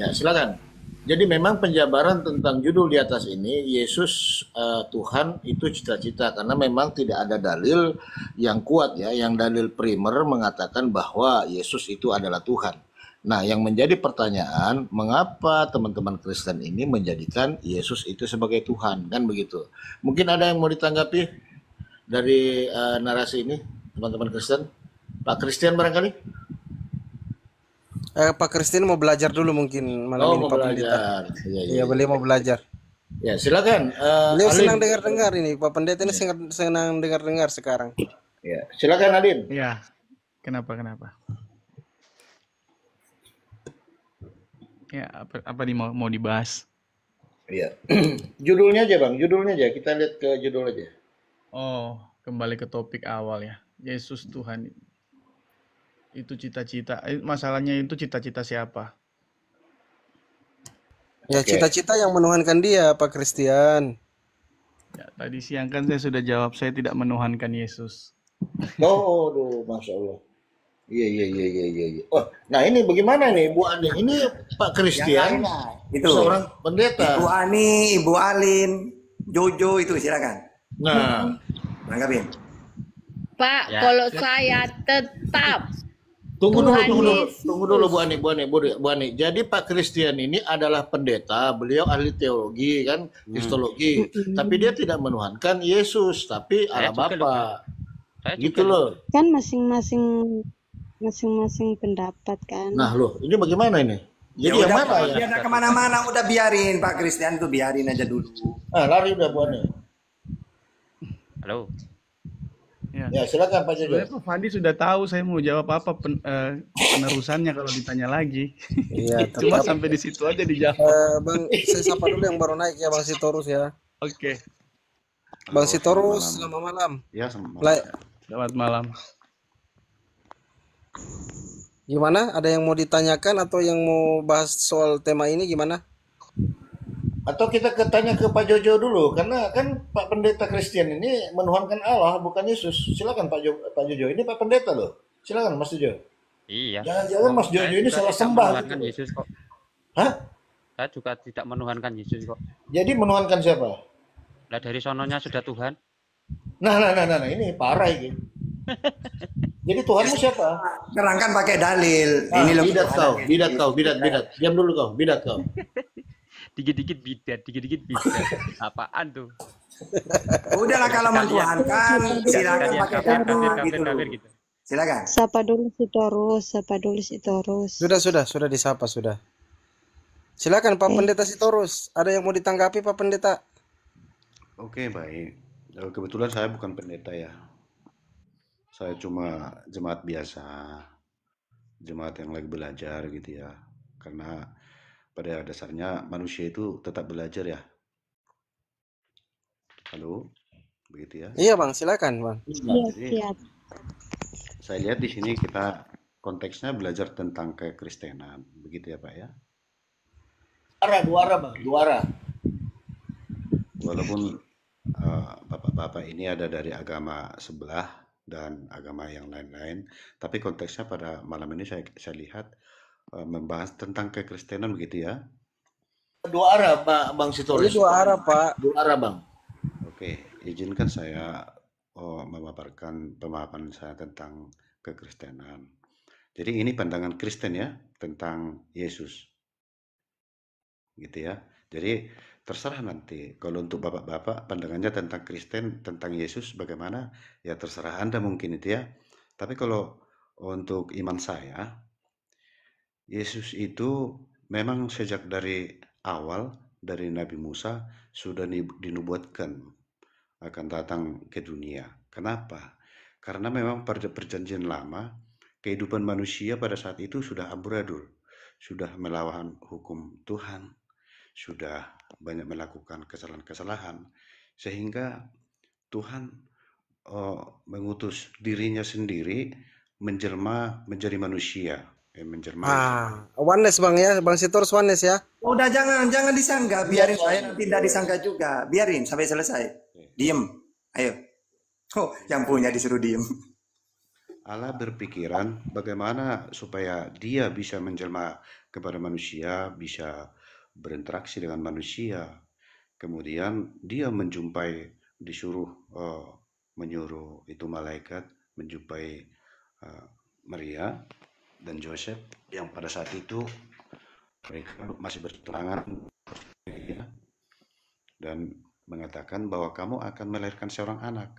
Ya, silakan. Jadi memang penjabaran tentang judul di atas ini Yesus uh, Tuhan itu cita-cita karena memang tidak ada dalil yang kuat ya, yang dalil primer mengatakan bahwa Yesus itu adalah Tuhan. Nah, yang menjadi pertanyaan, mengapa teman-teman Kristen ini menjadikan Yesus itu sebagai Tuhan, kan begitu? Mungkin ada yang mau ditanggapi dari uh, narasi ini, teman-teman Kristen? Pak Kristen barangkali? Eh, Pak Kristin mau belajar dulu mungkin malam oh, ini Pak Pendeta. Iya, iya. Ya, beliau mau belajar. Ya, silakan. Uh, beliau senang dengar-dengar ini, Pak Pendeta ini iya. senang, senang dengar-dengar sekarang. Ya, silakan Adin. Ya. Kenapa kenapa? Ya, apa apa nih mau mau dibahas? Iya. judulnya aja, Bang. Judulnya aja. Kita lihat ke judul aja. Oh, kembali ke topik awal ya. Yesus Tuhan itu cita-cita eh, masalahnya itu cita-cita siapa ya cita-cita yang menuhankan dia Pak Christian ya, tadi siang kan saya sudah jawab saya tidak menuhankan Yesus oh aduh, masya Allah iya, iya iya iya iya iya oh nah ini bagaimana nih Bu Ani ini Pak Christian nah. itu seorang pendeta Ibu Ani Ibu Alin Jojo itu silakan nah nanggapin Pak, ya. kalau saya tetap Tunggu dulu, tunggu dulu, tunggu dulu Bu Ani, Bu Ani, Bu Ani. Jadi Pak Christian ini adalah pendeta, beliau ahli teologi kan, hmm. kristologi. Tapi dia tidak menuhankan Yesus, tapi Allah Bapa. Gitu loh. Kan masing-masing masing-masing pendapat kan. Nah loh, ini bagaimana ini? Ya jadi ya yang udah, ya? Biar kemana-mana, udah biarin Pak Christian tuh biarin aja dulu. Ah, lari udah Bu Ani. Halo. Ya, ya silakan Pak Jojo. Sebenarnya Pak Fandi sudah tahu saya mau jawab apa pen, uh, penerusannya kalau ditanya lagi. Iya, cuma sampai di situ aja dijawab. Uh, bang, saya sapa dulu yang baru naik ya Bang Sitorus ya. Oke. Okay. Bang Halo, Sitorus, selamat malam. ya selamat malam. Selamat malam. Gimana? Ada yang mau ditanyakan atau yang mau bahas soal tema ini gimana? atau kita ketanya ke Pak Jojo dulu karena kan Pak Pendeta Kristen ini menuhankan Allah bukan Yesus silakan Pak Jojo, Pak Jojo ini Pak Pendeta loh silakan Mas Jojo iya jangan-jangan Mas Jojo ini salah sembah gitu. Yesus kok Hah? Saya juga tidak menuhankan Yesus kok jadi menuhankan siapa lah dari sononya sudah Tuhan nah nah nah nah, nah. ini parah ini jadi Tuhanmu siapa terangkan pakai dalil ah, ini ini bidat kau bidat kau bidat bidat diam dulu kau bidat kau dikit-dikit bidet, dikit-dikit bidet. Apaan tuh? Udahlah kalau mentuhankan, silakan pakai kafir, gitu. gitu. Silakan. Sapa dulu si Torus, sapa dulu si Torus. Sudah, sudah, sudah disapa sudah. Silakan Pak eh. Pendeta Torus. ada yang mau ditanggapi Pak Pendeta? Oke, baik. Eh, kebetulan saya bukan pendeta ya. Saya cuma jemaat biasa. Jemaat yang lagi belajar gitu ya. Karena pada dasarnya manusia itu tetap belajar ya. Halo, begitu ya? Iya bang, silakan bang. Iya, iya Saya lihat di sini kita konteksnya belajar tentang kekristenan, begitu ya pak ya? Duara, duara bang, duara. Walaupun eh, bapak-bapak uh, ini ada dari agama sebelah dan agama yang lain-lain, tapi konteksnya pada malam ini saya, saya lihat Eh, membahas tentang kekristenan begitu ya. Dua arah Pak Bang Sitorus. Dua arah Pak. Dua arah Bang. Oke, izinkan saya oh, memaparkan pemahaman saya tentang kekristenan. Jadi ini pandangan Kristen ya tentang Yesus. Gitu ya. Jadi terserah nanti kalau untuk bapak-bapak pandangannya tentang Kristen, tentang Yesus bagaimana ya terserah Anda mungkin itu ya. Tapi kalau untuk iman saya, Yesus itu memang sejak dari awal dari Nabi Musa sudah dinubuatkan akan datang ke dunia. Kenapa? Karena memang pada perjanjian lama kehidupan manusia pada saat itu sudah amburadul, sudah melawan hukum Tuhan, sudah banyak melakukan kesalahan-kesalahan sehingga Tuhan oh, mengutus dirinya sendiri menjelma menjadi manusia Emen Ah, Wanes bang ya, bang Sitor Wanes ya. Udah jangan jangan disangka, iya, biarin saya tidak iya, iya. disangka juga, biarin sampai selesai. Ya. Diem, ayo. Oh, yang punya disuruh diem. Allah berpikiran bagaimana supaya dia bisa menjelma kepada manusia, bisa berinteraksi dengan manusia. Kemudian dia menjumpai disuruh oh, menyuruh itu malaikat menjumpai uh, Maria dan Joseph yang pada saat itu mereka masih bertelangan dan mengatakan bahwa kamu akan melahirkan seorang anak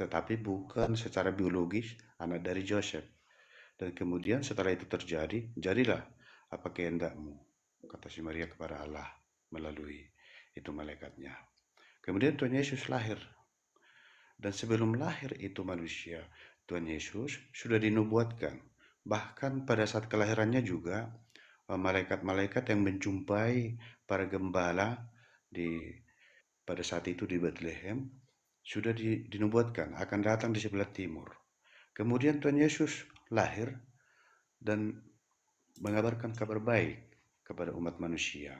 tetapi bukan secara biologis anak dari Joseph dan kemudian setelah itu terjadi jadilah apa kehendakmu kata si Maria kepada Allah melalui itu malaikatnya kemudian Tuhan Yesus lahir dan sebelum lahir itu manusia Tuhan Yesus sudah dinubuatkan Bahkan pada saat kelahirannya juga, eh, malaikat-malaikat yang menjumpai para gembala di pada saat itu di Bethlehem sudah dinubuatkan akan datang di sebelah timur. Kemudian Tuhan Yesus lahir dan mengabarkan kabar baik kepada umat manusia.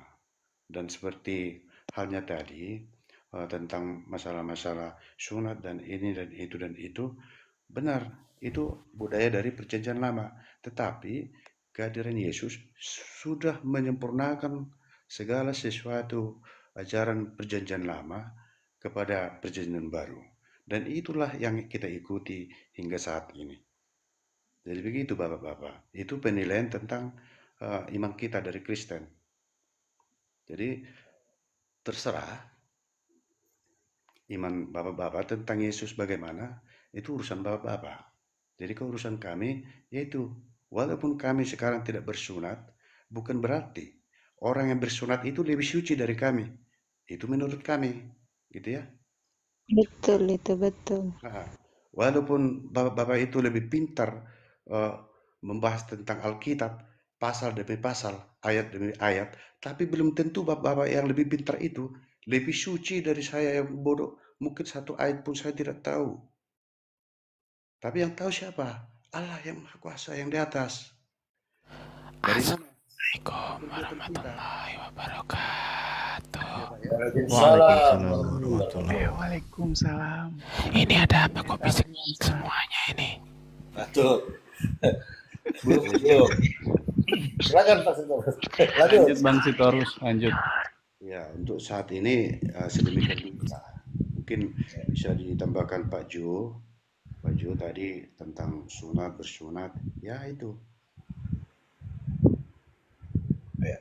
Dan seperti halnya tadi eh, tentang masalah-masalah sunat dan ini dan itu dan itu, Benar, itu budaya dari perjanjian lama. Tetapi kehadiran Yesus sudah menyempurnakan segala sesuatu ajaran perjanjian lama kepada perjanjian baru. Dan itulah yang kita ikuti hingga saat ini. Jadi begitu Bapak-Bapak, itu penilaian tentang uh, iman kita dari Kristen. Jadi terserah iman Bapak-Bapak tentang Yesus bagaimana, itu urusan bapak-bapak. Jadi keurusan kami yaitu walaupun kami sekarang tidak bersunat, bukan berarti orang yang bersunat itu lebih suci dari kami. Itu menurut kami, gitu ya. Betul itu betul. Nah, walaupun bapak-bapak itu lebih pintar uh, membahas tentang Alkitab pasal demi pasal, ayat demi ayat, tapi belum tentu bapak-bapak yang lebih pintar itu lebih suci dari saya yang bodoh. Mungkin satu ayat pun saya tidak tahu tapi yang tahu siapa? Allah yang Maha Kuasa yang di atas. Dari Assalamualaikum warahmatullahi wabarakatuh. Iya, ya. Waalaikumsalam. Waalaikumsalam. Ini ada apa kok bisik semuanya ini? Batuk. Silakan Pak Sitorus. Lanjut Bang Sitorus, lanjut. Ya, untuk saat ini uh, sedemikian Mungkin bisa ditambahkan Pak Jo baju tadi tentang sunat bersunat ya itu ya.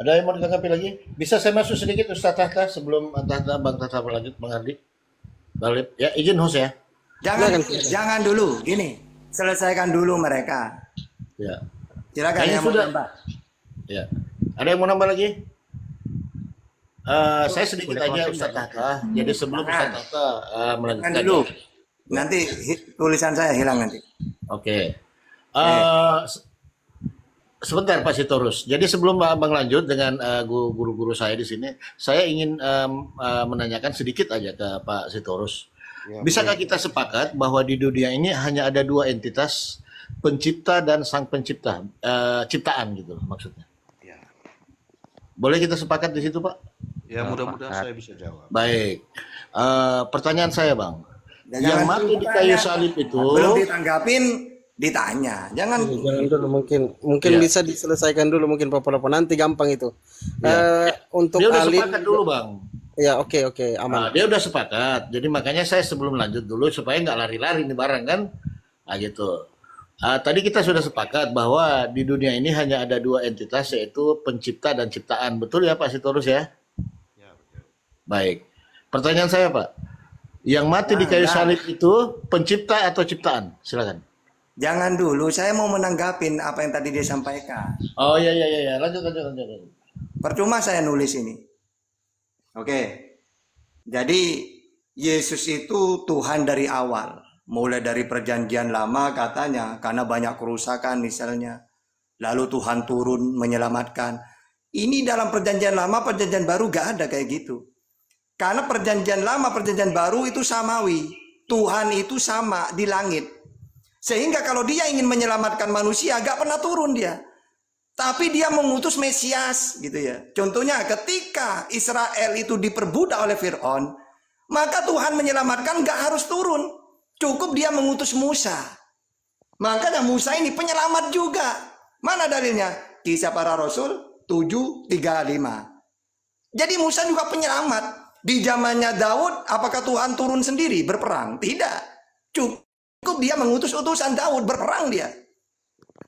ada yang mau ditanggapi lagi bisa saya masuk sedikit Ustaz Tahta sebelum Tahta Bang Tahta berlanjut Bang Ardi balik ya izin host ya jangan ya, jangan dulu gini selesaikan dulu mereka ya silakan yang sudah. mau nambah ya ada yang mau nambah lagi Uh, saya sedikit aja Ustaz Tata. Jadi sebelum nah. Ustaz Tata uh, eh, melanjutkan dulu. Ya. Nanti tulisan saya hilang nanti. Oke. Okay. Uh, eh, sebentar Pak Sitorus. Jadi sebelum Bang lanjut dengan eh, guru-guru saya di sini, saya ingin um, uh, menanyakan sedikit aja ke Pak Sitorus. Ya, Bisakah kita sepakat bahwa di dunia ini hanya ada dua entitas pencipta dan sang pencipta uh, ciptaan gitu maksudnya? Ya. Boleh kita sepakat di situ Pak? Ya mudah-mudahan saya bisa jawab. Baik. Uh, pertanyaan saya Bang Ya, Yang mati di kayu salib itu belum ditanggapin ditanya. Jangan iya, jangan dulu mungkin mungkin ya. bisa diselesaikan dulu mungkin papa nanti gampang itu. Ya. Uh, untuk Dia udah Alin, sepakat dulu, Bang. Ya oke okay, oke okay, aman. Nah, dia udah sepakat. Jadi makanya saya sebelum lanjut dulu supaya nggak lari-lari ini barang kan, nah, gitu. Uh, tadi kita sudah sepakat bahwa di dunia ini hanya ada dua entitas yaitu pencipta dan ciptaan. Betul ya Pak Sitorus ya? Ya betul. Baik. Pertanyaan saya Pak, yang mati nah, di kayu ah, salib itu pencipta atau ciptaan? Silakan. Jangan dulu, saya mau menanggapi apa yang tadi dia sampaikan. Oh iya iya iya, iya. lanjut lanjut lanjut. Percuma saya nulis ini. Oke. Jadi Yesus itu Tuhan dari awal, mulai dari perjanjian lama katanya karena banyak kerusakan misalnya. Lalu Tuhan turun menyelamatkan. Ini dalam perjanjian lama, perjanjian baru gak ada kayak gitu. Karena perjanjian lama, perjanjian baru itu samawi. Tuhan itu sama di langit. Sehingga kalau dia ingin menyelamatkan manusia, gak pernah turun dia. Tapi dia mengutus Mesias gitu ya. Contohnya ketika Israel itu diperbudak oleh Fir'aun, maka Tuhan menyelamatkan gak harus turun. Cukup dia mengutus Musa. Makanya Musa ini penyelamat juga. Mana dalilnya? Kisah para Rasul 735. Jadi Musa juga penyelamat. Di zamannya Daud, apakah Tuhan turun sendiri berperang? Tidak. Cukup dia mengutus utusan Daud berperang dia.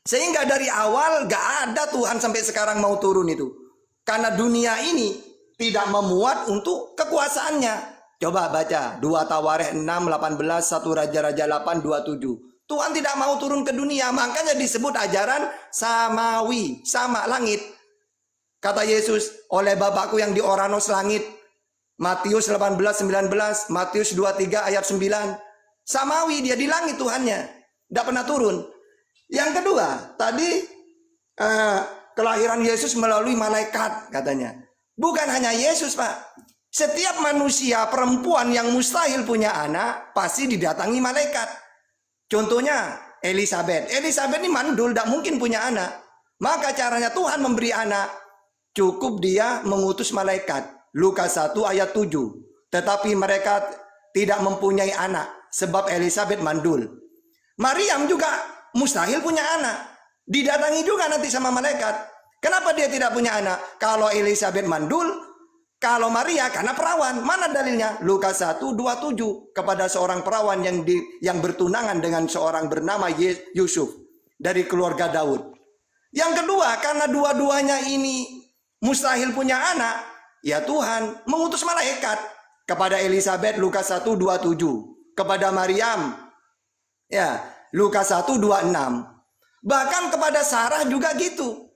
Sehingga dari awal gak ada Tuhan sampai sekarang mau turun itu. Karena dunia ini tidak memuat untuk kekuasaannya. Coba baca 2 Tawarikh 6, 18, 1 Raja-Raja 8, 27. Tuhan tidak mau turun ke dunia, makanya disebut ajaran samawi, sama langit. Kata Yesus, oleh Bapakku yang di Oranos langit, Matius 18 19, Matius 23 ayat 9. Samawi dia di langit Tuhannya, tidak pernah turun. Yang kedua, tadi eh, kelahiran Yesus melalui malaikat katanya. Bukan hanya Yesus, Pak. Setiap manusia perempuan yang mustahil punya anak pasti didatangi malaikat. Contohnya Elizabeth. Elizabeth ini mandul, tidak mungkin punya anak. Maka caranya Tuhan memberi anak. Cukup dia mengutus malaikat. Lukas 1 ayat 7. Tetapi mereka tidak mempunyai anak sebab Elizabeth mandul. Maryam juga mustahil punya anak. Didatangi juga nanti sama malaikat. Kenapa dia tidak punya anak? Kalau Elizabeth mandul, kalau Maria karena perawan. Mana dalilnya? Lukas tujuh kepada seorang perawan yang di, yang bertunangan dengan seorang bernama Yusuf dari keluarga Daud. Yang kedua, karena dua-duanya ini mustahil punya anak, Ya Tuhan mengutus malaikat kepada Elizabeth Lukas 1:27, kepada Maryam ya Lukas 1:26. Bahkan kepada Sarah juga gitu.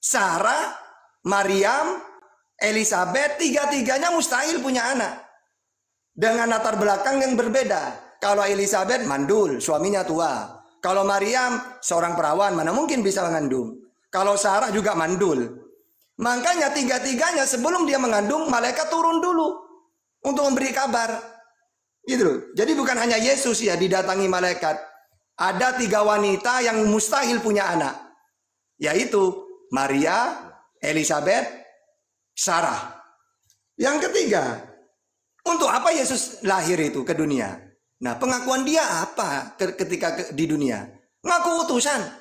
Sarah, Maryam, Elizabeth tiga-tiganya mustahil punya anak. Dengan latar belakang yang berbeda. Kalau Elizabeth mandul, suaminya tua. Kalau Maryam seorang perawan, mana mungkin bisa mengandung. Kalau Sarah juga mandul, Makanya tiga-tiganya sebelum dia mengandung, malaikat turun dulu untuk memberi kabar. Gitu loh. Jadi bukan hanya Yesus ya didatangi malaikat. Ada tiga wanita yang mustahil punya anak. Yaitu Maria, Elizabeth, Sarah. Yang ketiga, untuk apa Yesus lahir itu ke dunia? Nah pengakuan dia apa ketika di dunia? Ngaku utusan.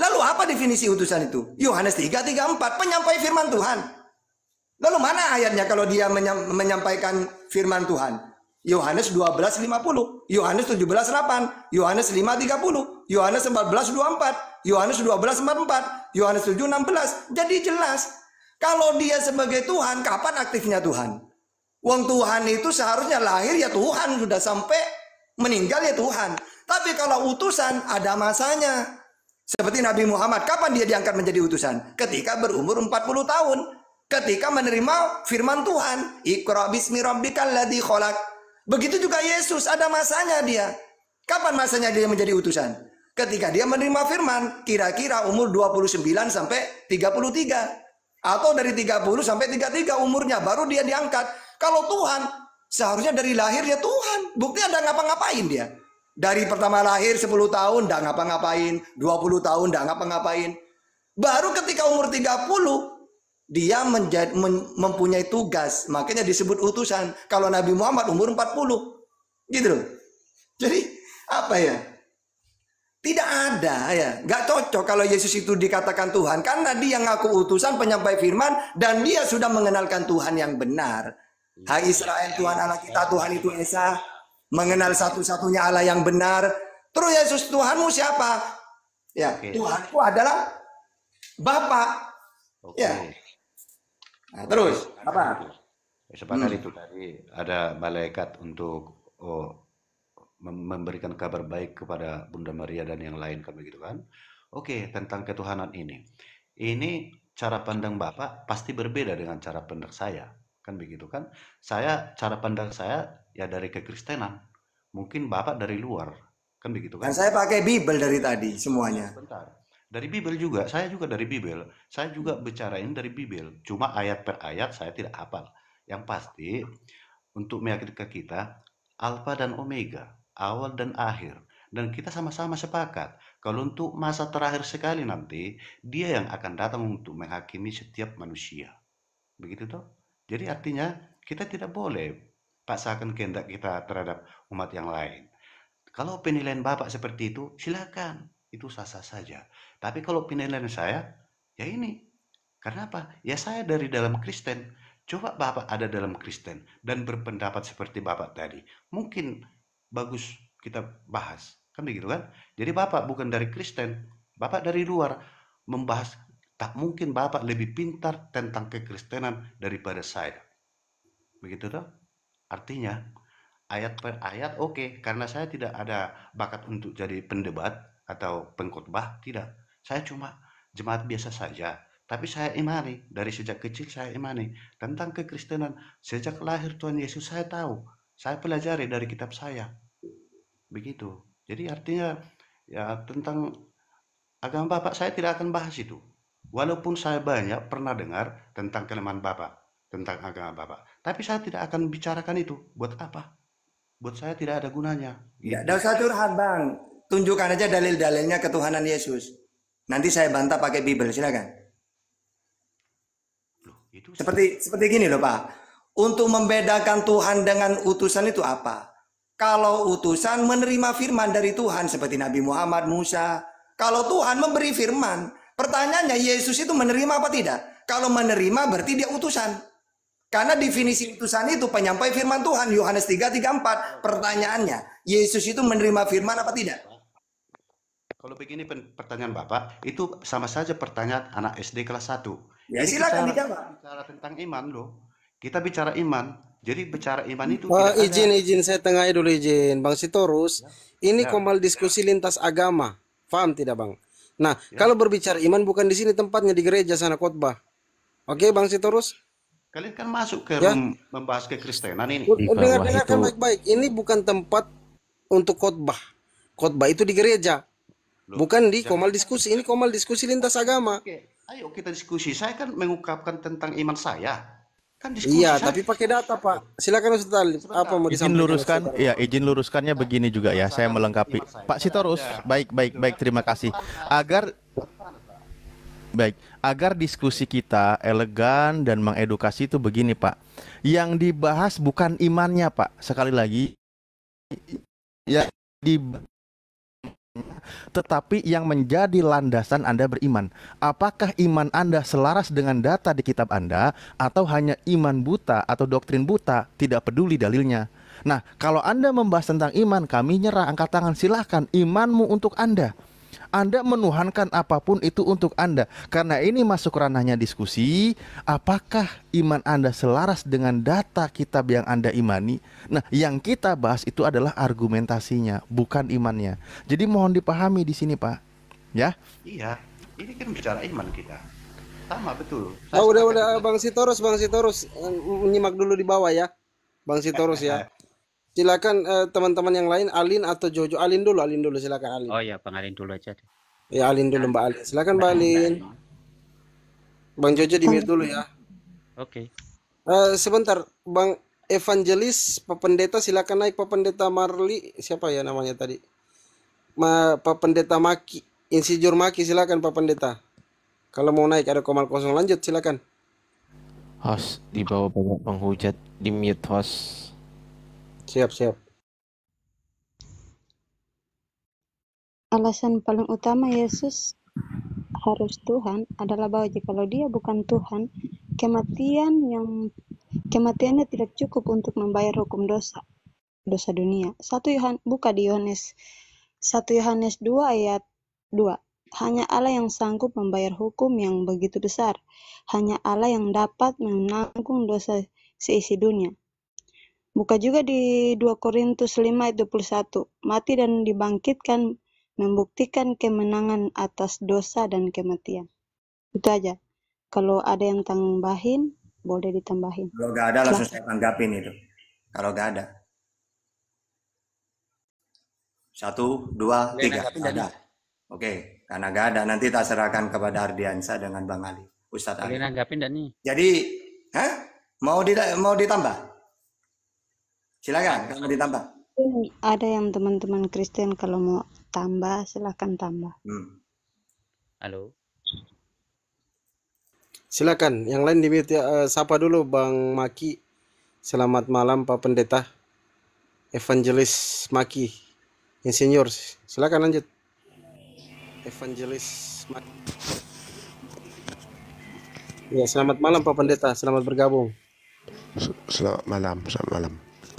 Lalu apa definisi utusan itu? Yohanes 3:34 penyampai firman Tuhan. Lalu mana ayatnya kalau dia menyampaikan firman Tuhan? Yohanes 12:50, Yohanes 17:8, Yohanes 5:30, Yohanes 14:24, Yohanes 12:44, Yohanes 7:16. Jadi jelas kalau dia sebagai Tuhan kapan aktifnya Tuhan? Wong Tuhan itu seharusnya lahir ya Tuhan sudah sampai meninggal ya Tuhan. Tapi kalau utusan ada masanya. Seperti Nabi Muhammad, kapan dia diangkat menjadi utusan? Ketika berumur 40 tahun. Ketika menerima firman Tuhan. Iqra bismi rabbikal ladhi kholak. Begitu juga Yesus, ada masanya dia. Kapan masanya dia menjadi utusan? Ketika dia menerima firman, kira-kira umur 29 sampai 33. Atau dari 30 sampai 33 umurnya, baru dia diangkat. Kalau Tuhan, seharusnya dari lahir dia Tuhan. Bukti ada ngapa-ngapain dia. Dari pertama lahir 10 tahun nggak ngapa-ngapain, 20 tahun nggak ngapa-ngapain. Baru ketika umur 30 dia menjadi, men, mempunyai tugas, makanya disebut utusan. Kalau Nabi Muhammad umur 40. Gitu loh. Jadi apa ya? Tidak ada ya, Gak cocok kalau Yesus itu dikatakan Tuhan karena dia ngaku utusan penyampai firman dan dia sudah mengenalkan Tuhan yang benar. Hai Israel, Tuhan Allah kita, Tuhan itu Esa mengenal satu-satunya Allah yang benar. Terus Yesus Tuhanmu siapa? Ya, okay. Tuhanku adalah Bapa. Okay. Ya. Nah, terus apa? Ya, Sepanjang hmm. itu tadi ada malaikat untuk oh, memberikan kabar baik kepada Bunda Maria dan yang lain kan begitu kan? Oke, okay, tentang ketuhanan ini. Ini cara pandang Bapak pasti berbeda dengan cara pandang saya. Kan begitu kan? Saya cara pandang saya ya dari kekristenan mungkin bapak dari luar kan begitu kan dan saya pakai Bible dari tadi semuanya iya, bentar dari Bible juga saya juga dari Bible saya juga bicarain dari Bible cuma ayat per ayat saya tidak hafal yang pasti untuk meyakinkan kita alfa dan omega awal dan akhir dan kita sama-sama sepakat kalau untuk masa terakhir sekali nanti dia yang akan datang untuk menghakimi setiap manusia begitu toh jadi artinya kita tidak boleh paksakan kehendak kita terhadap umat yang lain. Kalau penilaian Bapak seperti itu, silakan. Itu sah-sah saja. Tapi kalau penilaian saya, ya ini. Karena apa? Ya saya dari dalam Kristen. Coba Bapak ada dalam Kristen dan berpendapat seperti Bapak tadi. Mungkin bagus kita bahas. Kan begitu kan? Jadi Bapak bukan dari Kristen. Bapak dari luar membahas tak mungkin Bapak lebih pintar tentang kekristenan daripada saya. Begitu toh? Artinya, ayat per ayat oke, okay, karena saya tidak ada bakat untuk jadi pendebat atau pengkhotbah, tidak. Saya cuma jemaat biasa saja. Tapi saya imani, dari sejak kecil saya imani tentang kekristenan. Sejak lahir Tuhan Yesus saya tahu, saya pelajari dari kitab saya. Begitu. Jadi artinya ya tentang agama Bapak saya tidak akan bahas itu. Walaupun saya banyak pernah dengar tentang kelemahan Bapak tentang agama Bapak. Tapi saya tidak akan bicarakan itu. Buat apa? Buat saya tidak ada gunanya. Ya, dan satu Tuhan Bang, tunjukkan aja dalil-dalilnya ketuhanan Yesus. Nanti saya bantah pakai Bible, silakan. Loh, itu seperti seperti gini loh Pak. Untuk membedakan Tuhan dengan utusan itu apa? Kalau utusan menerima firman dari Tuhan seperti Nabi Muhammad, Musa. Kalau Tuhan memberi firman, pertanyaannya Yesus itu menerima apa tidak? Kalau menerima berarti dia utusan. Karena definisi utusan itu penyampai firman Tuhan Yohanes 3:34. Pertanyaannya, Yesus itu menerima firman apa tidak? Kalau begini pertanyaan Bapak, itu sama saja pertanyaan anak SD kelas 1. Ya Jadi silakan dijawab. Bicara tentang iman loh. Kita bicara iman. Jadi bicara iman itu oh, izin ada. izin saya tengah dulu izin Bang Sitorus. Ya. Ini ya. komal diskusi ya. lintas agama. Paham tidak, Bang? Nah, ya. kalau berbicara iman bukan di sini tempatnya di gereja sana khotbah. Oke, Bang Sitorus? Kalian kan masuk ke ya? room membahas kekristenan ini. Dengar-dengarkan baik-baik. Ini bukan tempat untuk khotbah. Khotbah itu di gereja. Loh, bukan di komal diskusi. Ini komal diskusi lintas agama. Oke. Ayo kita diskusi. Saya kan mengungkapkan tentang iman saya. Kan diskusi. Iya, tapi pakai data, Pak. Silakan Ustaz Ali. Apa mau izin luruskan? Iya, izin luruskannya begini juga ya. Saya melengkapi. Pak Sitorus, baik baik baik terima kasih. Agar baik agar diskusi kita elegan dan mengedukasi itu begini Pak. Yang dibahas bukan imannya Pak. Sekali lagi ya di tetapi yang menjadi landasan Anda beriman. Apakah iman Anda selaras dengan data di kitab Anda atau hanya iman buta atau doktrin buta, tidak peduli dalilnya. Nah, kalau Anda membahas tentang iman, kami nyerah angkat tangan silahkan imanmu untuk Anda. Anda menuhankan apapun itu untuk Anda. Karena ini masuk ranahnya diskusi, apakah iman Anda selaras dengan data kitab yang Anda imani? Nah, yang kita bahas itu adalah argumentasinya, bukan imannya. Jadi mohon dipahami di sini, Pak. Ya? Iya. Ini kan bicara iman kita. Sama betul. Saya oh, udah udah Bang Sitorus, Bang Sitorus menyimak dulu di bawah ya. Bang Sitorus ya. silakan eh, teman-teman yang lain Alin atau Jojo Alin dulu Alin dulu silakan Alin oh ya Bang Alin dulu aja deh. ya Alin dulu Mbak Alin silakan Mbak Alin Bang Jojo di mute dulu ya oke okay. uh, eh, sebentar Bang Evangelis Pendeta silakan naik Pendeta Marli siapa ya namanya tadi Ma, Pendeta Maki Insinyur Maki silakan Pendeta kalau mau naik ada komal kosong lanjut silakan host di bawah banyak penghujat di mute host Siap, siap. Alasan paling utama Yesus harus Tuhan adalah bahwa jikalau dia bukan Tuhan, kematian yang kematiannya tidak cukup untuk membayar hukum dosa, dosa dunia. Satu Yohan buka di Yohanes 1 Yohanes 2 ayat 2. Hanya Allah yang sanggup membayar hukum yang begitu besar. Hanya Allah yang dapat menanggung dosa seisi dunia. Buka juga di 2 Korintus 5 ayat 21. Mati dan dibangkitkan membuktikan kemenangan atas dosa dan kematian. Itu aja. Kalau ada yang tambahin, boleh ditambahin. Kalau gak ada langsung saya tanggapin itu. Kalau gak ada. Satu, dua, tiga. Ada. Oke, karena gak ada nanti tak serahkan kepada Ardiansa dengan Bang Ali. Ustadz Ali. Jadi, hah? Mau di, mau ditambah? Silakan kalau ditambah. Hmm, ada yang teman-teman Kristen kalau mau tambah silakan tambah. Hmm. Halo. Silakan, yang lain di uh, sapa dulu Bang Maki. Selamat malam Pak Pendeta. Evangelis Maki. Insinyur, silakan lanjut. Evangelis Maki. Ya, selamat malam Pak Pendeta, selamat bergabung. Selamat malam, selamat malam.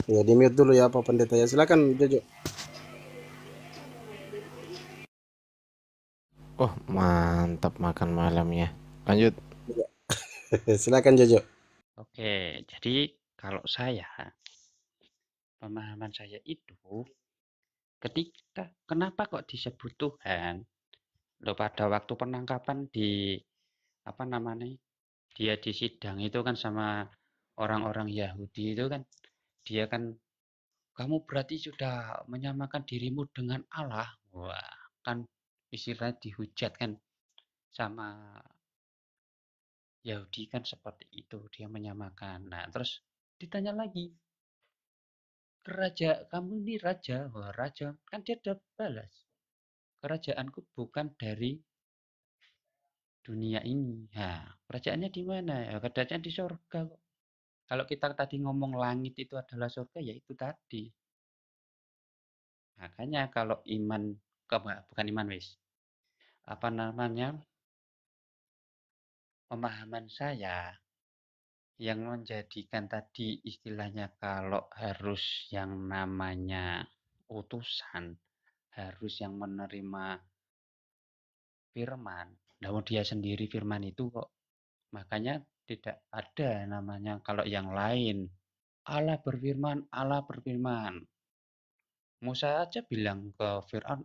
Ya di mute dulu ya Pak Pendeta ya. Silakan Jojo. Oh, mantap makan malamnya. Lanjut. Ya. Silakan Jojo. Oke, jadi kalau saya pemahaman saya itu ketika kenapa kok disebut Tuhan? lo pada waktu penangkapan di apa namanya? Dia disidang itu kan sama orang-orang Yahudi itu kan dia kan kamu berarti sudah menyamakan dirimu dengan Allah wah kan istilahnya dihujat kan sama Yahudi kan seperti itu dia menyamakan nah terus ditanya lagi kerajaan kamu ini raja wah raja kan dia udah balas kerajaanku bukan dari dunia ini nah kerajaannya di mana ya kerajaan di surga kok kalau kita tadi ngomong langit itu adalah surga, ya itu tadi. Makanya kalau iman bukan iman wis. Apa namanya? Pemahaman saya yang menjadikan tadi istilahnya kalau harus yang namanya utusan, harus yang menerima firman. Namun dia sendiri firman itu kok Makanya tidak ada namanya kalau yang lain. Allah berfirman, Allah berfirman. Musa aja bilang ke Fir'aun,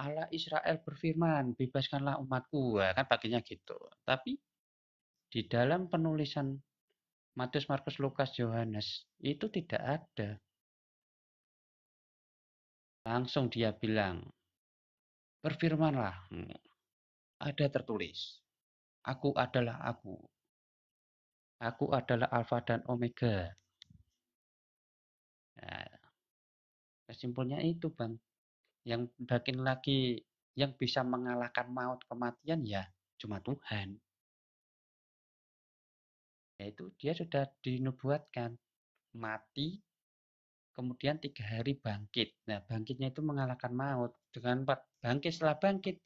Allah Israel berfirman, bebaskanlah umatku. Nah, kan pakainya gitu. Tapi di dalam penulisan Matius, Markus, Lukas, Yohanes itu tidak ada. Langsung dia bilang, berfirmanlah. Hmm, ada tertulis. Aku adalah aku. Aku adalah alfa dan omega. Nah, kesimpulannya itu, Bang. Yang bagian lagi yang bisa mengalahkan maut kematian ya cuma Tuhan. Yaitu dia sudah dinubuatkan mati kemudian tiga hari bangkit. Nah, bangkitnya itu mengalahkan maut dengan empat bangkit setelah bangkit.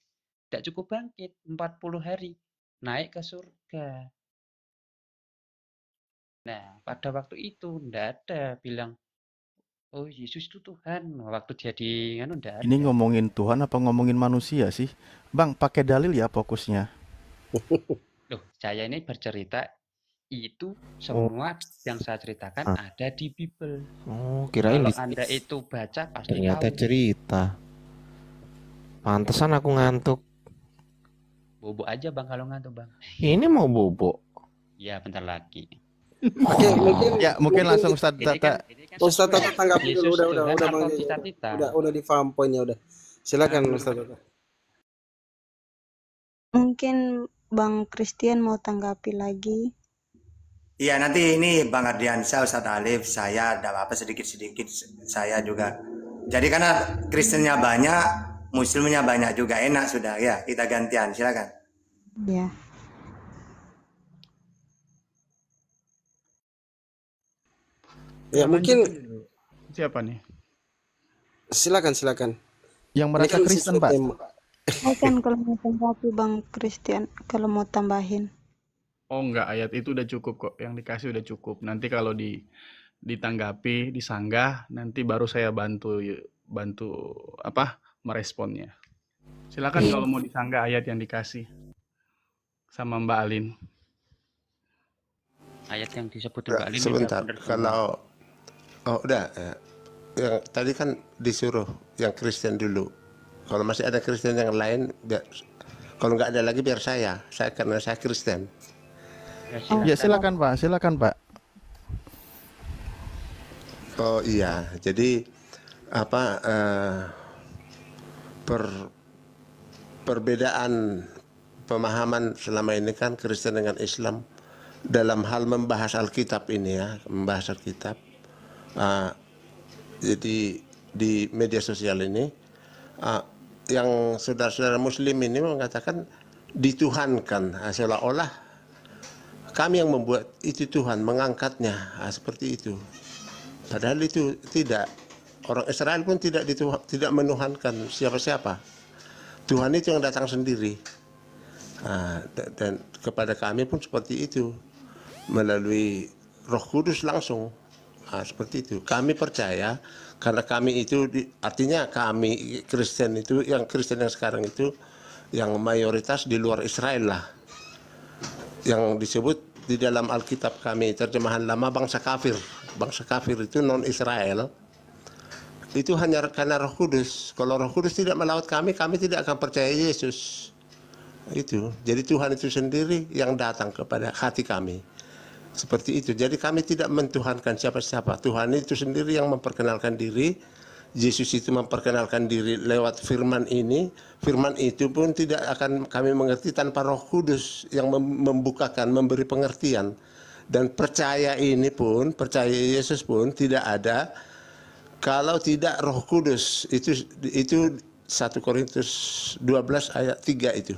Tidak cukup bangkit, 40 hari naik ke surga. Nah, pada waktu itu ndak ada bilang oh Yesus itu Tuhan. Waktu dia anu ndak Ini ngomongin Tuhan apa ngomongin manusia sih? Bang, pakai dalil ya fokusnya. Loh, saya ini bercerita itu semua oh. yang saya ceritakan ah. ada di Bible. Oh, kirain kalau Anda itu baca pasti ternyata tahu. cerita. Pantesan aku ngantuk. Bobo aja Bang kalau ngantuk Bang. Ya, ini mau bobo. ya bentar lagi. mungkin, oh. mungkin ya mungkin, langsung Ustaz kan- Tata. Kan, Ustaz Tata tanggapi dulu udah udah udah Bang. Kan udah udah farm poinnya udah. Silakan Ustaz Tata. Mungkin Bang Christian mau tanggapi lagi. Iya nanti ini Bang Ardiansyah, Ustaz Alif, saya ada apa sedikit-sedikit saya juga. Jadi karena Kristennya banyak, muslimnya banyak juga enak sudah ya kita gantian silakan ya ya mungkin siapa nih silakan silakan yang mereka Kristen pak kan kalau mau tambahin bang Kristen kalau mau tambahin oh enggak ayat itu udah cukup kok yang dikasih udah cukup nanti kalau di ditanggapi disanggah nanti baru saya bantu bantu apa meresponnya. Silakan kalau mau disanggah ayat yang dikasih sama Mbak Alin. Ayat yang disebut Mbak Alin. Sebentar, kalau oh udah ya. yang tadi kan disuruh yang Kristen dulu. Kalau masih ada Kristen yang lain, biar, kalau nggak ada lagi biar saya, saya karena saya Kristen. Ya oh. silakan, ya, silakan Pak, silakan Pak. Oh iya, jadi apa? Uh, per, perbedaan pemahaman selama ini kan Kristen dengan Islam dalam hal membahas Alkitab ini ya, membahas Alkitab. Uh, jadi di media sosial ini uh, yang saudara-saudara Muslim ini mengatakan dituhankan ah, seolah-olah kami yang membuat itu Tuhan mengangkatnya uh, seperti itu. Padahal itu tidak Orang Israel pun tidak dituh, tidak menuhankan siapa-siapa. Tuhan itu yang datang sendiri. Nah, dan kepada kami pun seperti itu. Melalui Roh Kudus langsung. Nah, seperti itu. Kami percaya karena kami itu di, artinya kami Kristen itu yang Kristen yang sekarang itu yang mayoritas di luar Israel lah. Yang disebut di dalam Alkitab kami terjemahan lama bangsa kafir. Bangsa kafir itu non Israel itu hanya karena Roh Kudus. Kalau Roh Kudus tidak melawat kami, kami tidak akan percaya Yesus. Itu. Jadi Tuhan itu sendiri yang datang kepada hati kami. Seperti itu. Jadi kami tidak mentuhankan siapa-siapa. Tuhan itu sendiri yang memperkenalkan diri. Yesus itu memperkenalkan diri lewat firman ini. Firman itu pun tidak akan kami mengerti tanpa Roh Kudus yang membukakan, memberi pengertian. Dan percaya ini pun, percaya Yesus pun tidak ada kalau tidak Roh Kudus itu itu 1 Korintus 12 ayat 3 itu.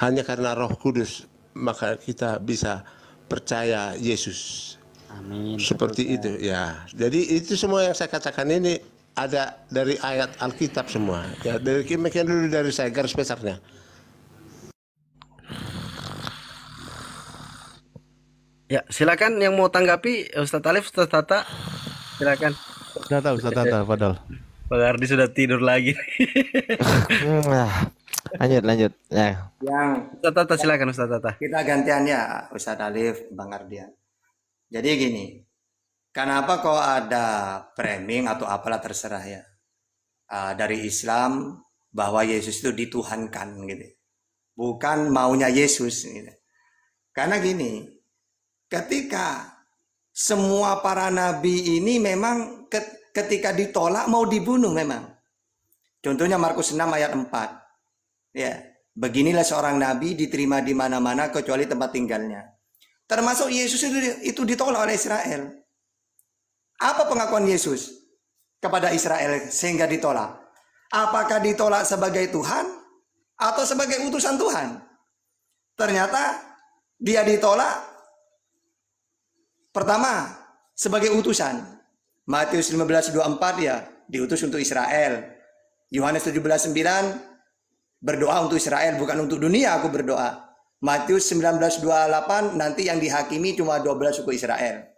Hanya karena Roh Kudus maka kita bisa percaya Yesus. Amin. Seperti itu ya. Jadi itu semua yang saya katakan ini ada dari ayat Alkitab semua. Ya dari demikian dulu dari saya garis besarnya. Ya, silakan yang mau tanggapi Ustaz Alif, Ustaz Tata. Silakan. Sudah tahu, sudah tahu, padahal. Bang Ardi sudah tidur lagi. Hmm, ah. lanjut, lanjut. Ya. Yang Ustaz Tata silakan Ustaz Tata. Kita gantian ya Ustaz Alif, Bang Ardian. Jadi gini, kenapa kok ada framing atau apalah terserah ya uh, dari Islam bahwa Yesus itu dituhankan gitu, bukan maunya Yesus. Gitu. Karena gini, ketika semua para nabi ini memang ketika ditolak mau dibunuh memang. Contohnya Markus 6 ayat 4. Ya, beginilah seorang nabi diterima di mana-mana kecuali tempat tinggalnya. Termasuk Yesus itu, itu ditolak oleh Israel. Apa pengakuan Yesus kepada Israel sehingga ditolak? Apakah ditolak sebagai Tuhan atau sebagai utusan Tuhan? Ternyata dia ditolak pertama sebagai utusan Matius 15:24 ya diutus untuk Israel. Yohanes 17:9 berdoa untuk Israel bukan untuk dunia aku berdoa. Matius 19:28 nanti yang dihakimi cuma 12 suku Israel.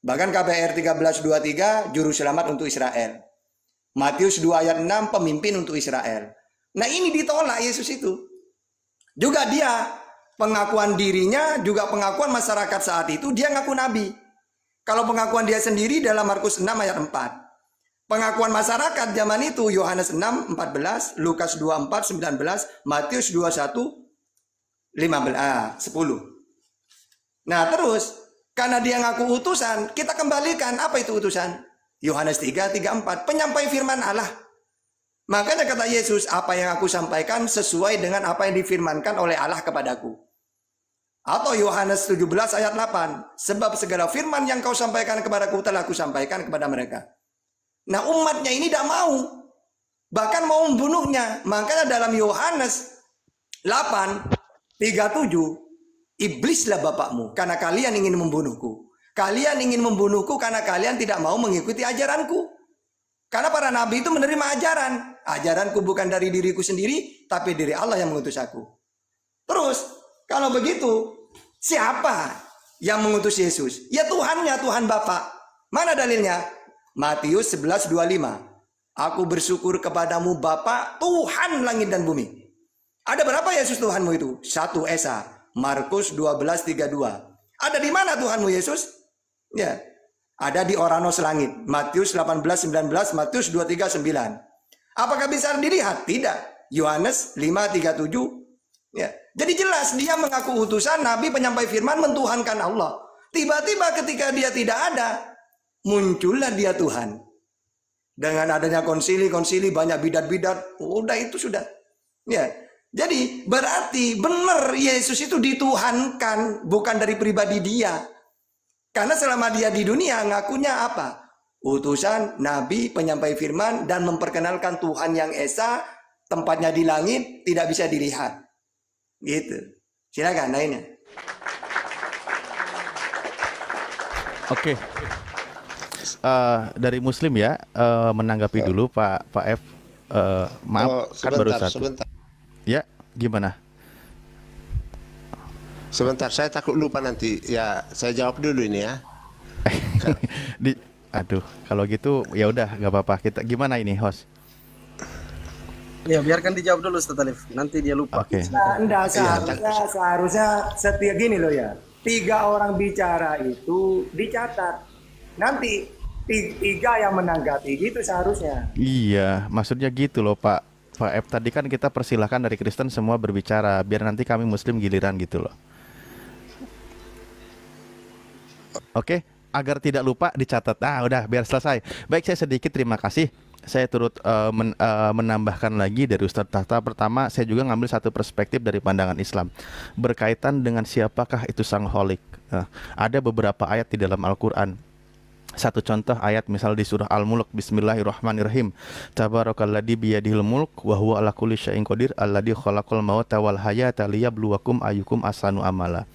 Bahkan KBR 13:23 juru selamat untuk Israel. Matius 2 ayat 6 pemimpin untuk Israel. Nah, ini ditolak Yesus itu. Juga dia pengakuan dirinya juga pengakuan masyarakat saat itu dia ngaku nabi. Kalau pengakuan dia sendiri dalam Markus 6 ayat 4. Pengakuan masyarakat zaman itu Yohanes 6 14, Lukas 4, 19, Matius 2 15 ah, 10. Nah, terus karena dia ngaku utusan, kita kembalikan apa itu utusan? Yohanes 3 3-4, penyampai firman Allah. Makanya kata Yesus, apa yang aku sampaikan sesuai dengan apa yang difirmankan oleh Allah kepadaku. Atau Yohanes 17 ayat 8. Sebab segala firman yang kau sampaikan kepada ku telah aku sampaikan kepada mereka. Nah umatnya ini tidak mau. Bahkan mau membunuhnya. Makanya dalam Yohanes 8, 37. Iblislah bapakmu karena kalian ingin membunuhku. Kalian ingin membunuhku karena kalian tidak mau mengikuti ajaranku. Karena para nabi itu menerima ajaran. Ajaranku bukan dari diriku sendiri, tapi dari Allah yang mengutus aku. Terus, kalau begitu, Siapa yang mengutus Yesus? Ya Tuhannya, Tuhan Bapa. Mana dalilnya? Matius 11:25. Aku bersyukur kepadamu Bapa, Tuhan langit dan bumi. Ada berapa Yesus Tuhanmu itu? Satu Esa. Markus 12:32. Ada di mana Tuhanmu Yesus? Ya. Ada di Oranos langit. Matius 18:19, Matius 239. Apakah bisa dilihat? Tidak. Yohanes 5:37, Ya. Jadi jelas dia mengaku utusan Nabi penyampai firman mentuhankan Allah. Tiba-tiba ketika dia tidak ada, muncullah dia Tuhan. Dengan adanya konsili-konsili banyak bidat-bidat, udah itu sudah. Ya. Jadi berarti benar Yesus itu dituhankan bukan dari pribadi dia. Karena selama dia di dunia ngakunya apa? Utusan, nabi, penyampai firman dan memperkenalkan Tuhan yang esa, tempatnya di langit tidak bisa dilihat. Gitu. Silakan lainnya. Oke. Okay. Uh, eh, dari Muslim ya uh, menanggapi uh. dulu Pak Pak F. Uh, maaf oh, sebentar, kan baru satu. Sebentar. Ya gimana? Sebentar saya takut lupa nanti ya saya jawab dulu ini ya. Di, aduh kalau gitu ya udah nggak apa-apa kita gimana ini host? Ya biarkan dijawab dulu Ustaz Alif, nanti dia lupa. Oke. Okay. Nah, enggak iya, seharusnya, ya. seharusnya setiap gini loh ya. Tiga orang bicara itu dicatat. Nanti tiga yang menanggapi gitu seharusnya. Iya, maksudnya gitu loh Pak. Pak F tadi kan kita persilahkan dari Kristen semua berbicara, biar nanti kami Muslim giliran gitu loh. Oke, okay? agar tidak lupa dicatat. Nah, udah biar selesai. Baik, saya sedikit terima kasih saya turut uh, men, uh, menambahkan lagi dari Ustaz Tahta pertama saya juga ngambil satu perspektif dari pandangan Islam berkaitan dengan siapakah itu sang holik nah, ada beberapa ayat di dalam Al-Quran satu contoh ayat misal di surah Al-Mulk Bismillahirrahmanirrahim Tabarakalladzi biyadihil mulk wa huwa ala kulli syai'in qadir alladzi khalaqal mauta wal hayata liyabluwakum ayyukum asanu amala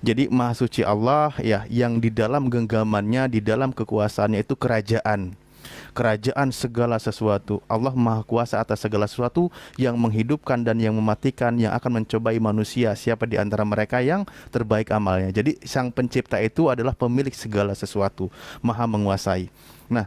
Jadi maha suci Allah ya yang di dalam genggamannya di dalam kekuasaannya itu kerajaan kerajaan segala sesuatu. Allah Maha Kuasa atas segala sesuatu yang menghidupkan dan yang mematikan, yang akan mencobai manusia siapa di antara mereka yang terbaik amalnya. Jadi sang pencipta itu adalah pemilik segala sesuatu, Maha menguasai. Nah,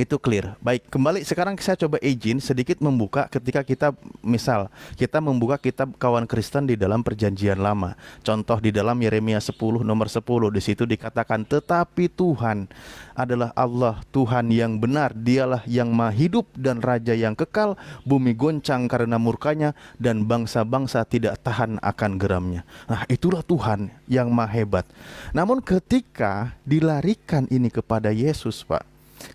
itu clear. Baik, kembali sekarang saya coba izin sedikit membuka ketika kita misal kita membuka kitab kawan Kristen di dalam perjanjian lama. Contoh di dalam Yeremia 10 nomor 10 di situ dikatakan tetapi Tuhan adalah Allah Tuhan yang benar, dialah yang maha hidup dan raja yang kekal, bumi goncang karena murkanya dan bangsa-bangsa tidak tahan akan geramnya. Nah, itulah Tuhan yang maha hebat. Namun ketika dilarikan ini kepada Yesus, Pak,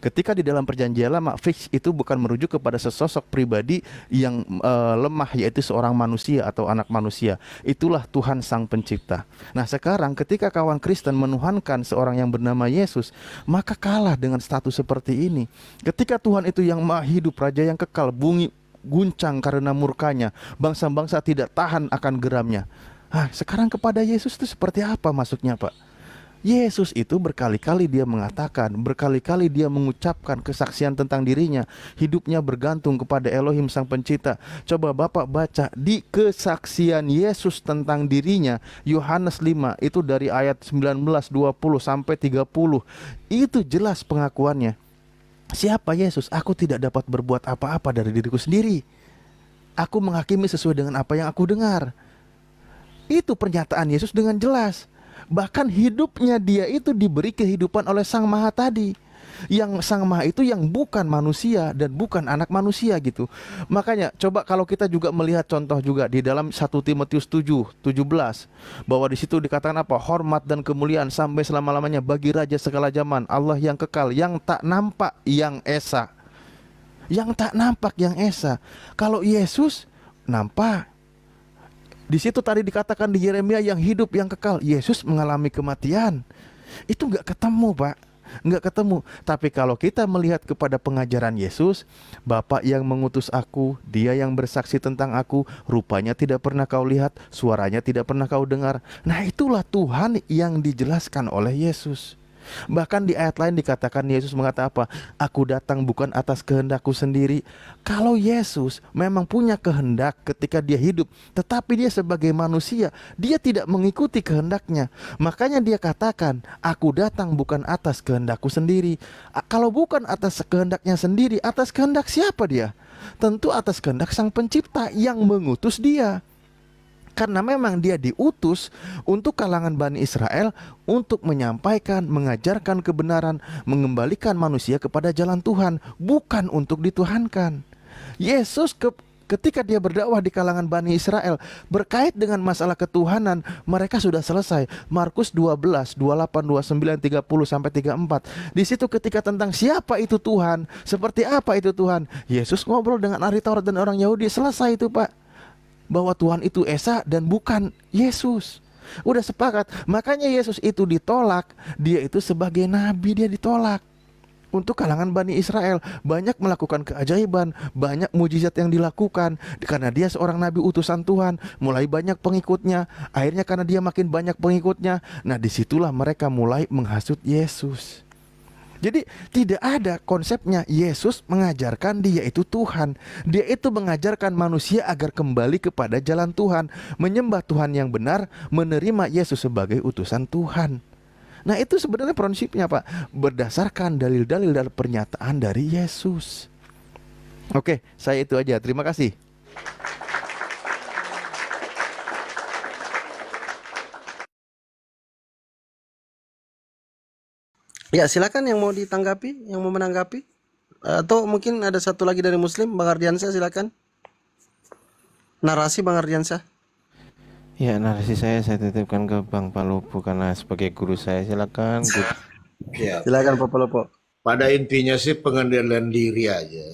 Ketika di dalam perjanjian lama fix itu bukan merujuk kepada sesosok pribadi yang uh, lemah yaitu seorang manusia atau anak manusia. Itulah Tuhan sang pencipta. Nah, sekarang ketika kawan Kristen menuhankan seorang yang bernama Yesus, maka kalah dengan status seperti ini. Ketika Tuhan itu yang maha hidup, raja yang kekal, bunyi guncang karena murkanya, bangsa-bangsa tidak tahan akan geramnya. ah sekarang kepada Yesus itu seperti apa masuknya, Pak? Yesus itu berkali-kali dia mengatakan, berkali-kali dia mengucapkan kesaksian tentang dirinya. Hidupnya bergantung kepada Elohim Sang Pencipta. Coba Bapak baca di kesaksian Yesus tentang dirinya, Yohanes 5 itu dari ayat 19, 20 sampai 30. Itu jelas pengakuannya. Siapa Yesus? Aku tidak dapat berbuat apa-apa dari diriku sendiri. Aku menghakimi sesuai dengan apa yang aku dengar. Itu pernyataan Yesus dengan jelas bahkan hidupnya dia itu diberi kehidupan oleh Sang Maha tadi yang sang maha itu yang bukan manusia dan bukan anak manusia gitu. Makanya coba kalau kita juga melihat contoh juga di dalam 1 Timotius 7 17 bahwa di situ dikatakan apa? hormat dan kemuliaan sampai selama-lamanya bagi raja segala zaman, Allah yang kekal, yang tak nampak, yang esa. Yang tak nampak, yang esa. Kalau Yesus nampak, di situ tadi dikatakan di Yeremia yang hidup yang kekal, Yesus mengalami kematian. Itu nggak ketemu, Pak. Nggak ketemu. Tapi kalau kita melihat kepada pengajaran Yesus, Bapak yang mengutus aku, dia yang bersaksi tentang aku, rupanya tidak pernah kau lihat, suaranya tidak pernah kau dengar. Nah itulah Tuhan yang dijelaskan oleh Yesus. Bahkan di ayat lain dikatakan Yesus mengatakan apa? Aku datang bukan atas kehendakku sendiri. Kalau Yesus memang punya kehendak ketika dia hidup, tetapi dia sebagai manusia, dia tidak mengikuti kehendaknya. Makanya dia katakan, aku datang bukan atas kehendakku sendiri. Kalau bukan atas kehendaknya sendiri, atas kehendak siapa dia? Tentu atas kehendak Sang Pencipta yang mengutus dia karena memang dia diutus untuk kalangan Bani Israel untuk menyampaikan, mengajarkan kebenaran, mengembalikan manusia kepada jalan Tuhan, bukan untuk dituhankan. Yesus ke ketika dia berdakwah di kalangan Bani Israel berkait dengan masalah ketuhanan mereka sudah selesai Markus 12 28 29 30 sampai 34 di situ ketika tentang siapa itu Tuhan seperti apa itu Tuhan Yesus ngobrol dengan ahli Taurat dan orang Yahudi selesai itu Pak bahwa Tuhan itu Esa dan bukan Yesus. Udah sepakat. Makanya Yesus itu ditolak. Dia itu sebagai nabi dia ditolak. Untuk kalangan Bani Israel banyak melakukan keajaiban, banyak mujizat yang dilakukan karena dia seorang nabi utusan Tuhan, mulai banyak pengikutnya. Akhirnya karena dia makin banyak pengikutnya, nah disitulah mereka mulai menghasut Yesus. Jadi tidak ada konsepnya Yesus mengajarkan dia itu Tuhan. Dia itu mengajarkan manusia agar kembali kepada jalan Tuhan, menyembah Tuhan yang benar, menerima Yesus sebagai utusan Tuhan. Nah, itu sebenarnya prinsipnya, Pak, berdasarkan dalil-dalil dan pernyataan dari Yesus. Oke, saya itu aja. Terima kasih. Ya silakan yang mau ditanggapi, yang mau menanggapi, atau mungkin ada satu lagi dari Muslim, Bang Ardiansyah silakan. Narasi Bang Ardiansyah. Ya narasi saya saya titipkan ke Bang Palopo karena sebagai guru saya silakan. ya. Silakan Pak Palopo. Pada intinya sih pengendalian diri aja.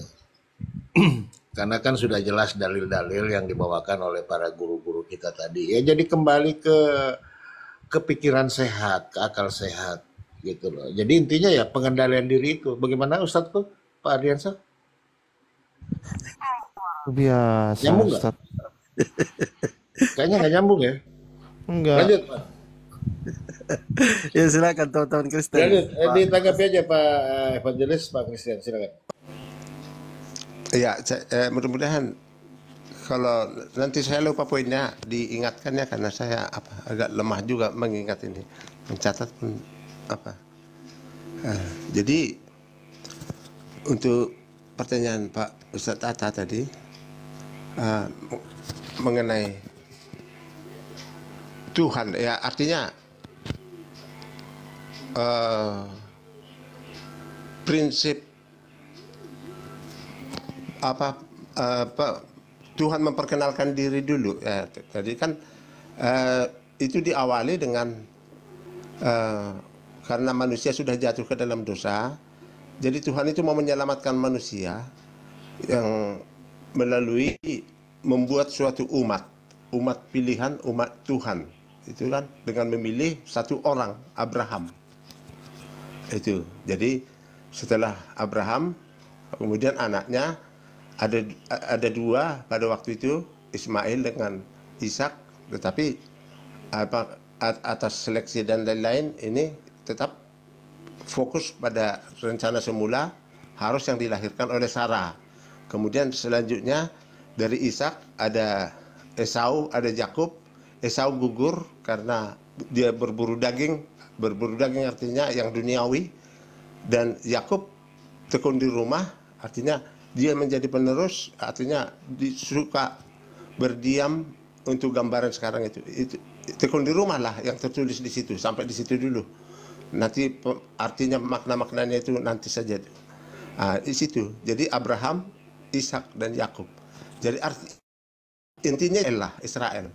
karena kan sudah jelas dalil-dalil yang dibawakan oleh para guru-guru kita tadi. Ya jadi kembali ke kepikiran sehat, ke akal sehat gitu loh. Jadi intinya ya pengendalian diri itu. Bagaimana Ustadz tuh Pak Ardiansa? Biasa. Nyambung nggak? Kayaknya nggak nyambung ya. Enggak. Lanjut Pak. ya silakan teman-teman Kristen. Lanjut, eh, ditanggapi aja Pak eh, Evangelis, Pak Kristen, silakan. Iya eh, mudah-mudahan kalau nanti saya lupa poinnya diingatkan ya karena saya apa, agak lemah juga mengingat ini mencatat pun apa? Nah, jadi untuk pertanyaan Pak Ustadz Tata tadi uh, mengenai Tuhan ya artinya uh, prinsip apa, eh, Pak Tuhan memperkenalkan diri dulu ya, tadi kan uh, itu diawali dengan uh, karena manusia sudah jatuh ke dalam dosa jadi Tuhan itu mau menyelamatkan manusia yang melalui membuat suatu umat umat pilihan umat Tuhan itu kan dengan memilih satu orang Abraham itu jadi setelah Abraham kemudian anaknya ada ada dua pada waktu itu Ismail dengan Ishak tetapi apa atas seleksi dan lain-lain ini tetap fokus pada rencana semula harus yang dilahirkan oleh Sarah. Kemudian selanjutnya dari Ishak ada Esau, ada Yakub. Esau gugur karena dia berburu daging, berburu daging artinya yang duniawi. Dan Yakub tekun di rumah, artinya dia menjadi penerus, artinya suka berdiam untuk gambaran sekarang itu. itu tekun di rumah lah yang tertulis di situ sampai di situ dulu nanti artinya makna-maknanya itu nanti saja nah, di situ jadi Abraham Ishak dan Yakub jadi arti, intinya adalah Israel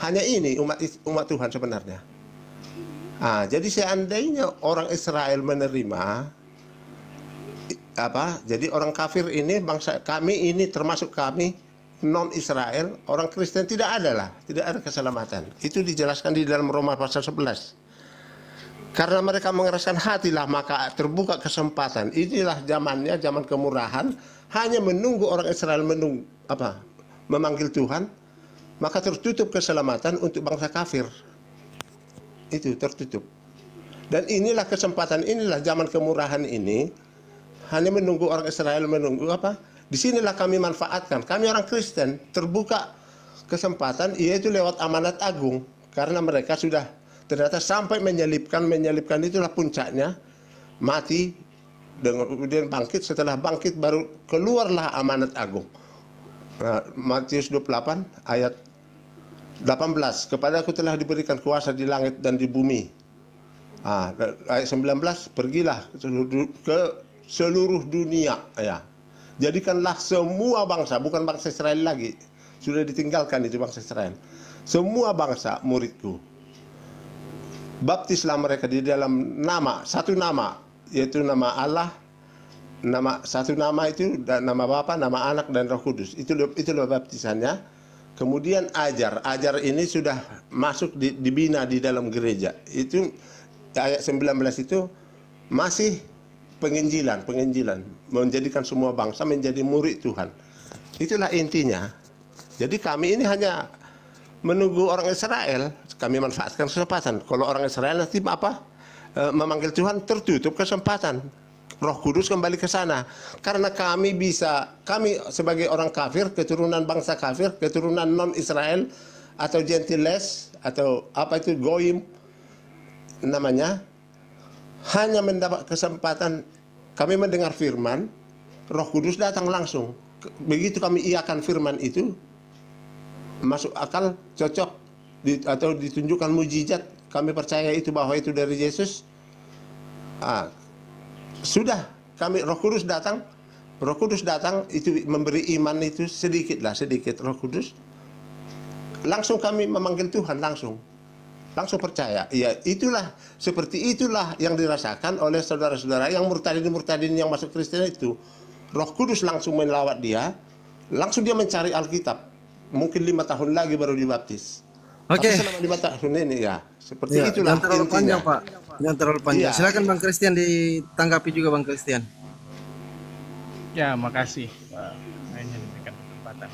hanya ini umat umat Tuhan sebenarnya nah, jadi seandainya orang Israel menerima apa jadi orang kafir ini bangsa kami ini termasuk kami non Israel orang Kristen tidak ada lah tidak ada keselamatan itu dijelaskan di dalam Roma pasal 11 karena mereka mengeraskan hatilah maka terbuka kesempatan. Inilah zamannya, zaman kemurahan. Hanya menunggu orang Israel menunggu apa? Memanggil Tuhan, maka tertutup keselamatan untuk bangsa kafir. Itu tertutup. Dan inilah kesempatan, inilah zaman kemurahan ini. Hanya menunggu orang Israel menunggu apa? Di sinilah kami manfaatkan. Kami orang Kristen terbuka kesempatan, yaitu lewat amanat agung. Karena mereka sudah ternyata sampai menyelipkan menyelipkan itulah puncaknya mati dengan kemudian bangkit setelah bangkit baru keluarlah amanat agung nah, Matius 28 ayat 18 kepada aku telah diberikan kuasa di langit dan di bumi ah, ayat 19 pergilah ke seluruh dunia ya jadikanlah semua bangsa bukan bangsa Israel lagi sudah ditinggalkan itu bangsa Israel semua bangsa muridku baptislah mereka di dalam nama satu nama yaitu nama Allah nama satu nama itu dan nama Bapa nama Anak dan Roh Kudus itu loh baptisannya kemudian ajar ajar ini sudah masuk di, dibina di dalam gereja itu ayat 19 itu masih penginjilan penginjilan menjadikan semua bangsa menjadi murid Tuhan itulah intinya jadi kami ini hanya menunggu orang Israel kami manfaatkan kesempatan kalau orang Israel nanti apa eh, memanggil Tuhan tertutup kesempatan Roh Kudus kembali ke sana karena kami bisa kami sebagai orang kafir keturunan bangsa kafir keturunan non Israel atau gentiles atau apa itu goyim namanya hanya mendapat kesempatan kami mendengar firman Roh Kudus datang langsung begitu kami iakan firman itu masuk akal, cocok di, atau ditunjukkan mujizat, kami percaya itu bahwa itu dari Yesus. Ah, sudah kami Roh Kudus datang, Roh Kudus datang itu memberi iman itu sedikit lah, sedikit Roh Kudus. Langsung kami memanggil Tuhan langsung. Langsung percaya. Ya, itulah seperti itulah yang dirasakan oleh saudara-saudara yang murtadin-murtadin yang masuk Kristen itu. Roh Kudus langsung melawat dia, langsung dia mencari Alkitab mungkin lima tahun lagi baru dibaptis. Oke. Okay. selama lima tahun ini ya seperti ya, itulah. Jangan terlalu intinya. panjang Pak. Jangan terlalu panjang. Ya. Silakan Bang Christian ditanggapi juga Bang Christian. Ya makasih Pak. Hanya diberikan kesempatan.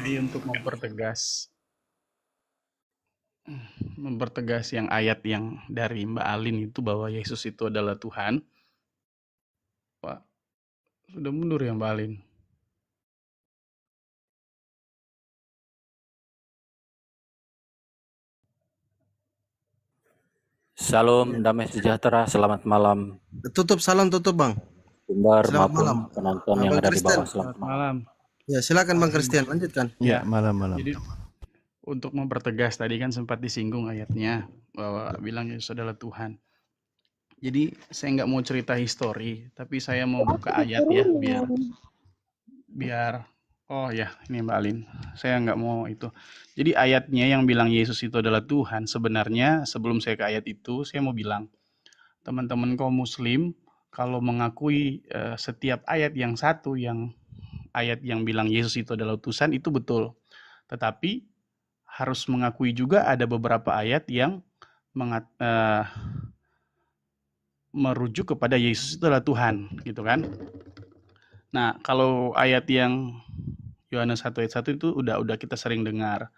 Jadi untuk mempertegas mempertegas yang ayat yang dari Mbak Alin itu bahwa Yesus itu adalah Tuhan. Pak, sudah mundur yang Mbak Alin. Salam, iya. damai sejahtera, selamat malam. Tutup salam, tutup bang. Sumber selamat malam. penonton ah, yang ada Christian. di bawah. Selamat, malam. malam. Ya silakan bang Christian lanjutkan. Ya malam-malam. Jadi untuk mempertegas tadi kan sempat disinggung ayatnya bahwa bilang Yesus adalah Tuhan. Jadi saya nggak mau cerita histori, tapi saya mau buka ayat ya biar biar Oh ya, ini Mbak Alin. Saya nggak mau itu. Jadi ayatnya yang bilang Yesus itu adalah Tuhan. Sebenarnya sebelum saya ke ayat itu, saya mau bilang teman-teman kaum Muslim kalau mengakui eh, setiap ayat yang satu yang ayat yang bilang Yesus itu adalah utusan itu betul. Tetapi harus mengakui juga ada beberapa ayat yang mengat, eh, merujuk kepada Yesus itu adalah Tuhan, gitu kan? Nah, kalau ayat yang Yohanes 1 ayat 1 itu udah udah kita sering dengar.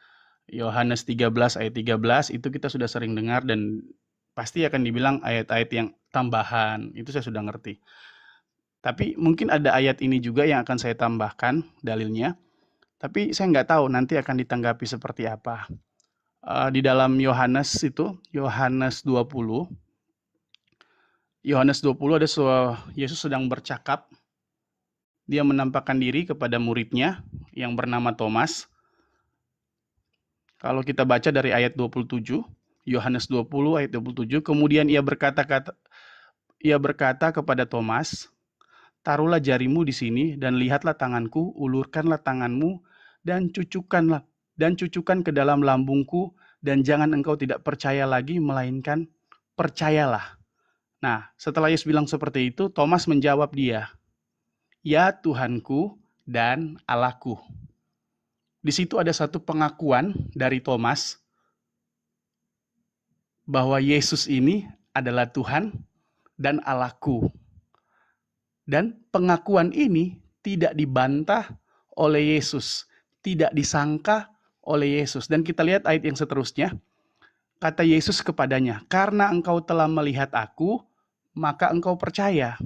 Yohanes 13 ayat 13 itu kita sudah sering dengar dan pasti akan dibilang ayat-ayat yang tambahan. Itu saya sudah ngerti. Tapi mungkin ada ayat ini juga yang akan saya tambahkan dalilnya. Tapi saya nggak tahu nanti akan ditanggapi seperti apa. Eh, di dalam Yohanes itu, Yohanes 20, Yohanes 20 ada sebuah Yesus sedang bercakap dia menampakkan diri kepada muridnya yang bernama Thomas. Kalau kita baca dari ayat 27, Yohanes 20 ayat 27, kemudian ia berkata kata ia berkata kepada Thomas, "Taruhlah jarimu di sini dan lihatlah tanganku, ulurkanlah tanganmu dan cucukkanlah dan cucukkan ke dalam lambungku dan jangan engkau tidak percaya lagi melainkan percayalah." Nah, setelah Yesus bilang seperti itu, Thomas menjawab dia, "Ya Tuhanku dan Allahku." Di situ ada satu pengakuan dari Thomas bahwa Yesus ini adalah Tuhan dan Allahku. Dan pengakuan ini tidak dibantah oleh Yesus, tidak disangka oleh Yesus. Dan kita lihat ayat yang seterusnya. Kata Yesus kepadanya, "Karena engkau telah melihat aku, maka engkau percaya."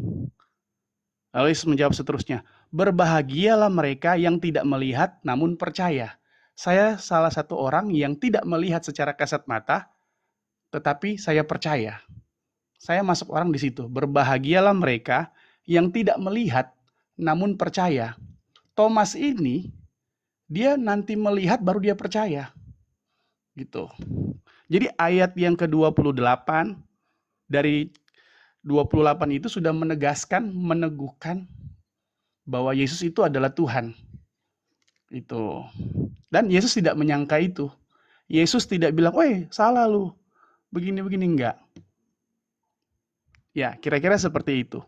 Lalu Yesus menjawab seterusnya, Berbahagialah mereka yang tidak melihat namun percaya. Saya salah satu orang yang tidak melihat secara kasat mata, tetapi saya percaya. Saya masuk orang di situ. Berbahagialah mereka yang tidak melihat namun percaya. Thomas ini, dia nanti melihat baru dia percaya. Gitu. Jadi ayat yang ke-28 dari 28 itu sudah menegaskan, meneguhkan bahwa Yesus itu adalah Tuhan. Itu. Dan Yesus tidak menyangka itu. Yesus tidak bilang, "Woi, salah lu." Begini-begini enggak. Ya, kira-kira seperti itu.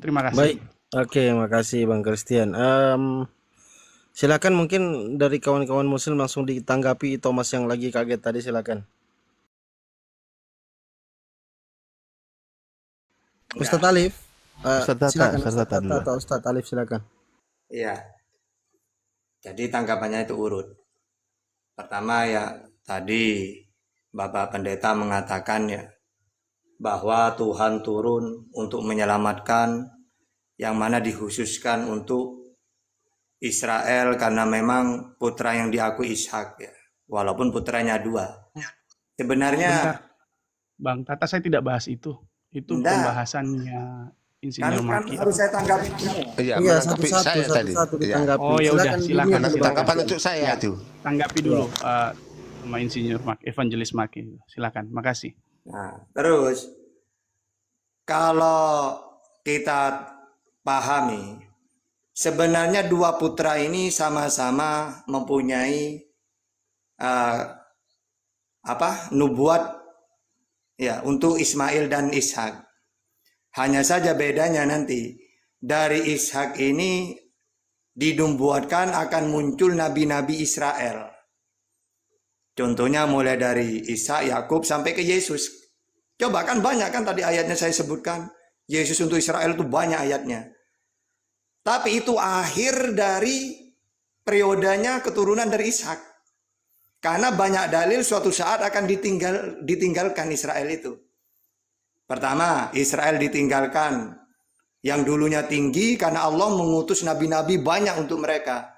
Terima kasih. Baik. Oke, makasih Bang Christian. Um, silakan mungkin dari kawan-kawan muslim langsung ditanggapi Thomas yang lagi kaget tadi silakan. Ustadz iya. Alif. Eh, Ustadz Ustadz Ustadz Alif silakan. Iya. Jadi tanggapannya itu urut. Pertama ya tadi Bapak Pendeta mengatakan ya bahwa Tuhan turun untuk menyelamatkan yang mana dikhususkan untuk Israel karena memang putra yang diakui Ishak ya. Walaupun putranya dua. Ya. Sebenarnya Bang Tata saya tidak bahas itu itu Nggak. pembahasannya Insinyur kan, Maki. harus saya tanggapi. Iya, iya satu, saya satu, tadi. Satu, ya. Oh ya udah, silakan. Tanggapan untuk saya ya, tuh. Tanggapi dulu uh, sama Insinyur Maki, Evangelis Maki. Silakan, makasih. Nah, terus kalau kita pahami sebenarnya dua putra ini sama-sama mempunyai uh, apa nubuat ya untuk Ismail dan Ishak. Hanya saja bedanya nanti dari Ishak ini didumbuatkan akan muncul nabi-nabi Israel. Contohnya mulai dari Isa, Yakub sampai ke Yesus. Coba kan banyak kan tadi ayatnya saya sebutkan. Yesus untuk Israel itu banyak ayatnya. Tapi itu akhir dari periodenya keturunan dari Ishak. Karena banyak dalil suatu saat akan ditinggal ditinggalkan Israel itu. Pertama, Israel ditinggalkan yang dulunya tinggi karena Allah mengutus nabi-nabi banyak untuk mereka.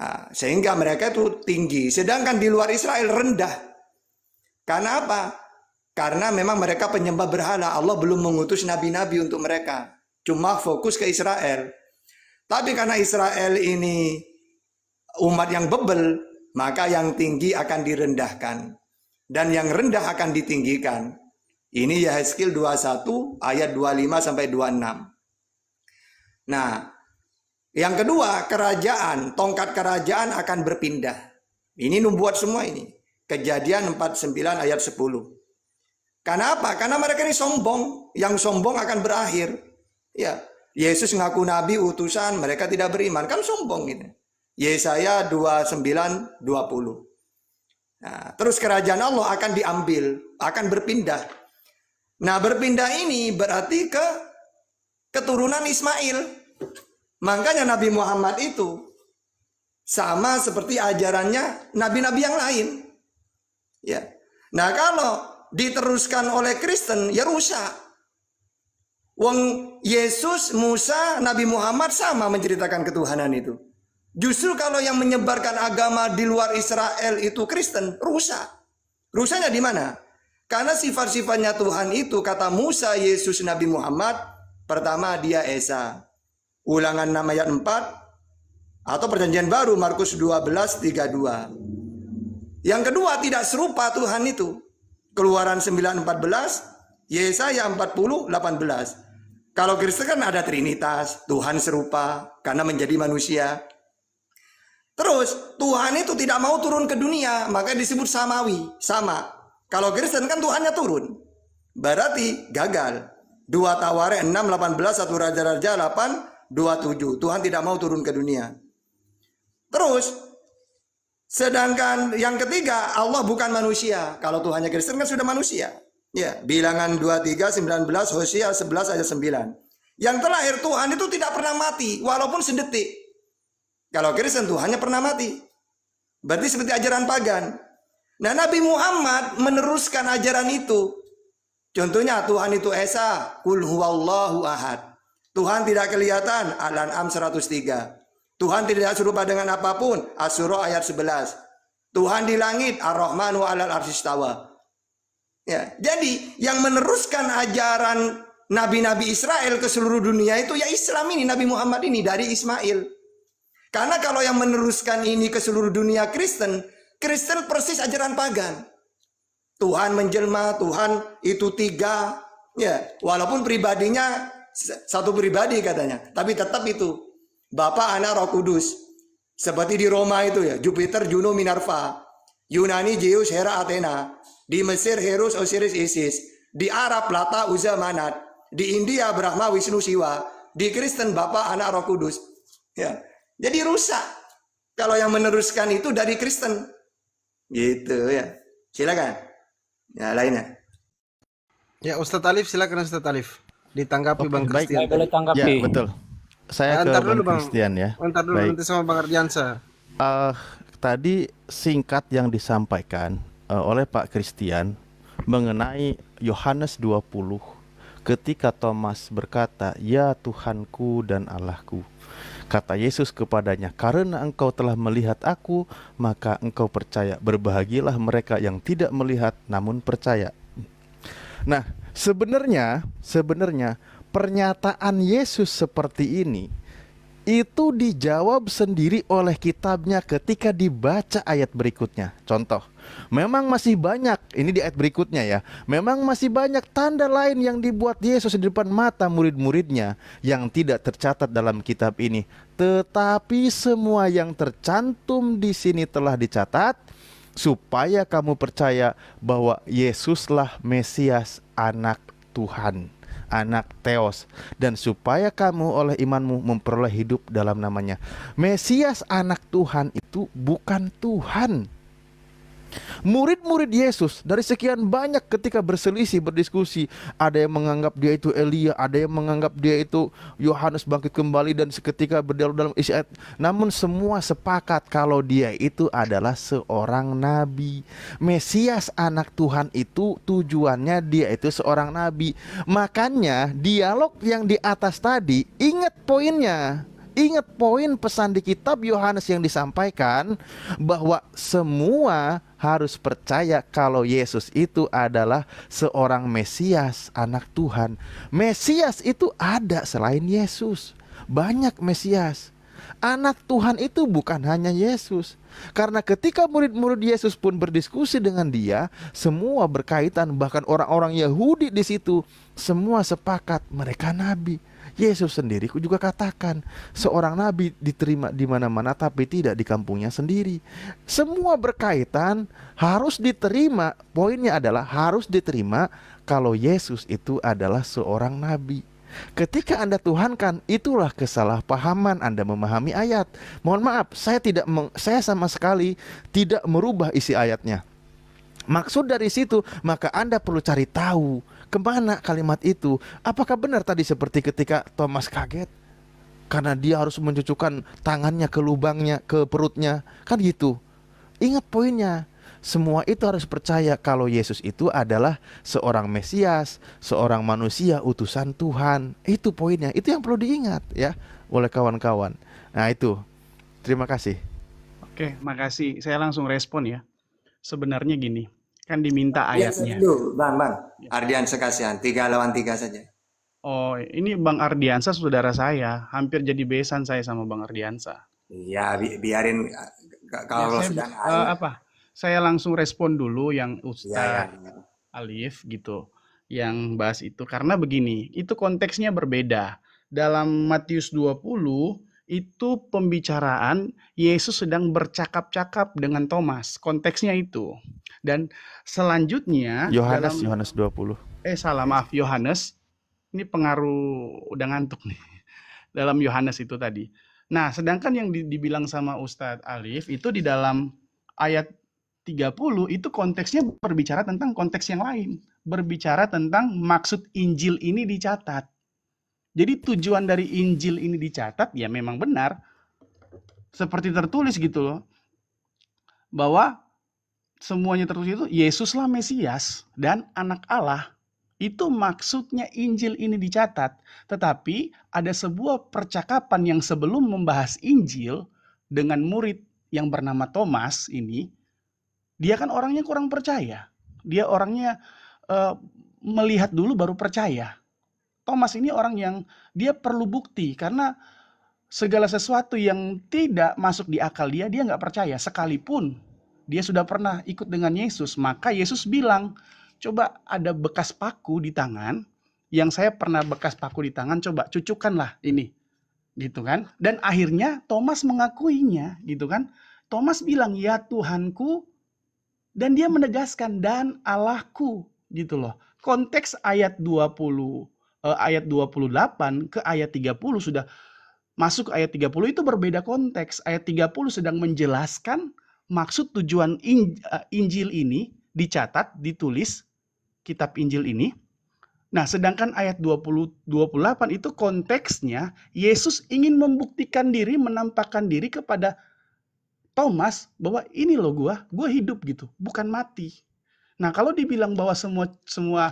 Nah, sehingga mereka itu tinggi. Sedangkan di luar Israel rendah. Karena apa? Karena memang mereka penyembah berhala. Allah belum mengutus nabi-nabi untuk mereka. Cuma fokus ke Israel. Tapi karena Israel ini umat yang bebel, maka yang tinggi akan direndahkan dan yang rendah akan ditinggikan. Ini Yahaskil 21 ayat 25 sampai 26. Nah, yang kedua, kerajaan, tongkat kerajaan akan berpindah. Ini nubuat semua ini. Kejadian 49 ayat 10. Karena apa? Karena mereka ini sombong. Yang sombong akan berakhir. Ya, Yesus ngaku nabi utusan, mereka tidak beriman. Kan sombong gitu. Yesaya 29 20. Nah, terus kerajaan Allah akan diambil, akan berpindah. Nah, berpindah ini berarti ke keturunan Ismail. Makanya Nabi Muhammad itu sama seperti ajarannya nabi-nabi yang lain. Ya. Nah, kalau diteruskan oleh Kristen ya rusak. Wong Yesus, Musa, Nabi Muhammad sama menceritakan ketuhanan itu. Justru kalau yang menyebarkan agama di luar Israel itu Kristen, rusak. Rusaknya di mana? Karena sifat-sifatnya Tuhan itu kata Musa, Yesus, Nabi Muhammad, pertama dia Esa. Ulangan 6 ayat 4 atau perjanjian baru Markus 12, 32. Yang kedua tidak serupa Tuhan itu. Keluaran 9:14, Yesaya 18. Kalau Kristen kan ada Trinitas, Tuhan serupa karena menjadi manusia. Terus Tuhan itu tidak mau turun ke dunia, maka disebut samawi, sama. Kalau Kristen kan Tuhannya turun. Berarti gagal. Dua tawar 6, 18, satu Raja-Raja 8, 27. Tuhan tidak mau turun ke dunia. Terus, sedangkan yang ketiga, Allah bukan manusia. Kalau Tuhannya Kristen kan sudah manusia. Ya, bilangan 23, 19, Hosea 11 ayat 9. Yang terakhir Tuhan itu tidak pernah mati walaupun sedetik. Kalau Kristen Tuhannya pernah mati. Berarti seperti ajaran pagan. Nah Nabi Muhammad meneruskan ajaran itu. Contohnya Tuhan itu Esa, Kul huwallahu ahad. Tuhan tidak kelihatan, Al-An'am 103. Tuhan tidak serupa dengan apapun, Asuro ayat 11. Tuhan di langit, Ar-Rahman wa alal arsistawa. Ya, jadi yang meneruskan ajaran nabi-nabi Israel ke seluruh dunia itu ya Islam ini, Nabi Muhammad ini dari Ismail. Karena kalau yang meneruskan ini ke seluruh dunia Kristen, Kristen persis ajaran pagan. Tuhan menjelma, Tuhan itu tiga. Ya, walaupun pribadinya satu pribadi katanya, tapi tetap itu Bapa, Anak, Roh Kudus. Seperti di Roma itu ya, Jupiter, Juno, Minerva, Yunani, Zeus, Hera, Athena, di Mesir Herus, Osiris, Isis, di Arab Lata, Uzza, Manat, di India Brahma, Wisnu, Siwa, di Kristen Bapa, Anak, Roh Kudus. Ya, jadi rusak kalau yang meneruskan itu dari Kristen. Gitu ya. Silakan. Ya lainnya. Ya Ustadz Alif silakan Ustadz Alif ditanggapi Oke, Bang baik, Christian. Baik, boleh tanggapi. Ya, betul. Saya nah, ke dulu, Bang Christian ya. Entar oh, dulu baik. nanti sama Bang Ardiansa. Uh, tadi singkat yang disampaikan uh, oleh Pak Christian mengenai Yohanes 20 ketika Thomas berkata, "Ya Tuhanku dan Allahku." Kata Yesus kepadanya, "Karena engkau telah melihat Aku, maka engkau percaya. Berbahagialah mereka yang tidak melihat namun percaya." Nah, sebenarnya sebenarnya pernyataan Yesus seperti ini itu dijawab sendiri oleh kitabnya ketika dibaca ayat berikutnya. Contoh Memang masih banyak, ini di ayat berikutnya ya, memang masih banyak tanda lain yang dibuat Yesus di depan mata murid-muridnya yang tidak tercatat dalam kitab ini. Tetapi semua yang tercantum di sini telah dicatat supaya kamu percaya bahwa Yesuslah Mesias anak Tuhan anak Theos dan supaya kamu oleh imanmu memperoleh hidup dalam namanya. Mesias anak Tuhan itu bukan Tuhan. Murid-murid Yesus dari sekian banyak ketika berselisih, berdiskusi, ada yang menganggap dia itu Elia, ada yang menganggap dia itu Yohanes bangkit kembali dan seketika berdialog dalam ayat. Namun semua sepakat kalau dia itu adalah seorang nabi. Mesias anak Tuhan itu tujuannya dia itu seorang nabi. Makanya dialog yang di atas tadi ingat poinnya. Ingat poin pesan di kitab Yohanes yang disampaikan bahwa semua harus percaya kalau Yesus itu adalah seorang Mesias, anak Tuhan. Mesias itu ada selain Yesus. Banyak Mesias. Anak Tuhan itu bukan hanya Yesus. Karena ketika murid-murid Yesus pun berdiskusi dengan dia, semua berkaitan bahkan orang-orang Yahudi di situ, semua sepakat mereka nabi. Yesus sendiri juga katakan, seorang nabi diterima di mana-mana tapi tidak di kampungnya sendiri. Semua berkaitan harus diterima. Poinnya adalah harus diterima kalau Yesus itu adalah seorang nabi. Ketika Anda tuhankan, itulah kesalahpahaman Anda memahami ayat. Mohon maaf, saya tidak meng, saya sama sekali tidak merubah isi ayatnya. Maksud dari situ, maka Anda perlu cari tahu kemana kalimat itu. Apakah benar tadi seperti ketika Thomas kaget? Karena dia harus mencucukkan tangannya ke lubangnya, ke perutnya. Kan gitu. Ingat poinnya. Semua itu harus percaya kalau Yesus itu adalah seorang Mesias, seorang manusia utusan Tuhan. Itu poinnya. Itu yang perlu diingat ya oleh kawan-kawan. Nah, itu. Terima kasih. Oke, makasih. Saya langsung respon ya. Sebenarnya gini, Kan diminta iya, ayatnya. Dulu, bang, Bang. Iya. Ardiansa kasihan. Tiga lawan tiga saja. Oh, ini Bang Ardiansa saudara saya. Hampir jadi besan saya sama Bang Ardiansa. Iya, bi biarin ya, kalau ya, saya, uh, apa? Saya langsung respon dulu yang iya, Ustaz ya. Alif gitu yang bahas itu karena begini, itu konteksnya berbeda. Dalam Matius 20 itu pembicaraan Yesus sedang bercakap-cakap dengan Thomas. Konteksnya itu. Dan selanjutnya Yohanes Yohanes 20. Eh salah maaf Yohanes. Ini pengaruh udah ngantuk nih. Dalam Yohanes itu tadi. Nah, sedangkan yang dibilang sama Ustadz Alif itu di dalam ayat 30 itu konteksnya berbicara tentang konteks yang lain. Berbicara tentang maksud Injil ini dicatat jadi tujuan dari Injil ini dicatat ya memang benar. Seperti tertulis gitu loh. Bahwa semuanya tertulis itu Yesuslah Mesias dan anak Allah. Itu maksudnya Injil ini dicatat. Tetapi ada sebuah percakapan yang sebelum membahas Injil dengan murid yang bernama Thomas ini, dia kan orangnya kurang percaya. Dia orangnya uh, melihat dulu baru percaya. Thomas ini orang yang dia perlu bukti karena segala sesuatu yang tidak masuk di akal dia dia nggak percaya sekalipun dia sudah pernah ikut dengan Yesus maka Yesus bilang coba ada bekas paku di tangan yang saya pernah bekas paku di tangan coba cucukkanlah ini gitu kan dan akhirnya Thomas mengakuinya gitu kan Thomas bilang ya Tuhanku dan dia menegaskan dan Allahku gitu loh. Konteks ayat 20 uh, ayat 28 ke ayat 30 sudah masuk ke ayat 30 itu berbeda konteks. Ayat 30 sedang menjelaskan maksud tujuan eh, Injil ini dicatat, ditulis kitab Injil ini. Nah, sedangkan ayat 20 28 itu konteksnya Yesus ingin membuktikan diri, menampakkan diri kepada Thomas bahwa ini loh gua, gua hidup gitu, bukan mati. Nah, kalau dibilang bahwa semua semua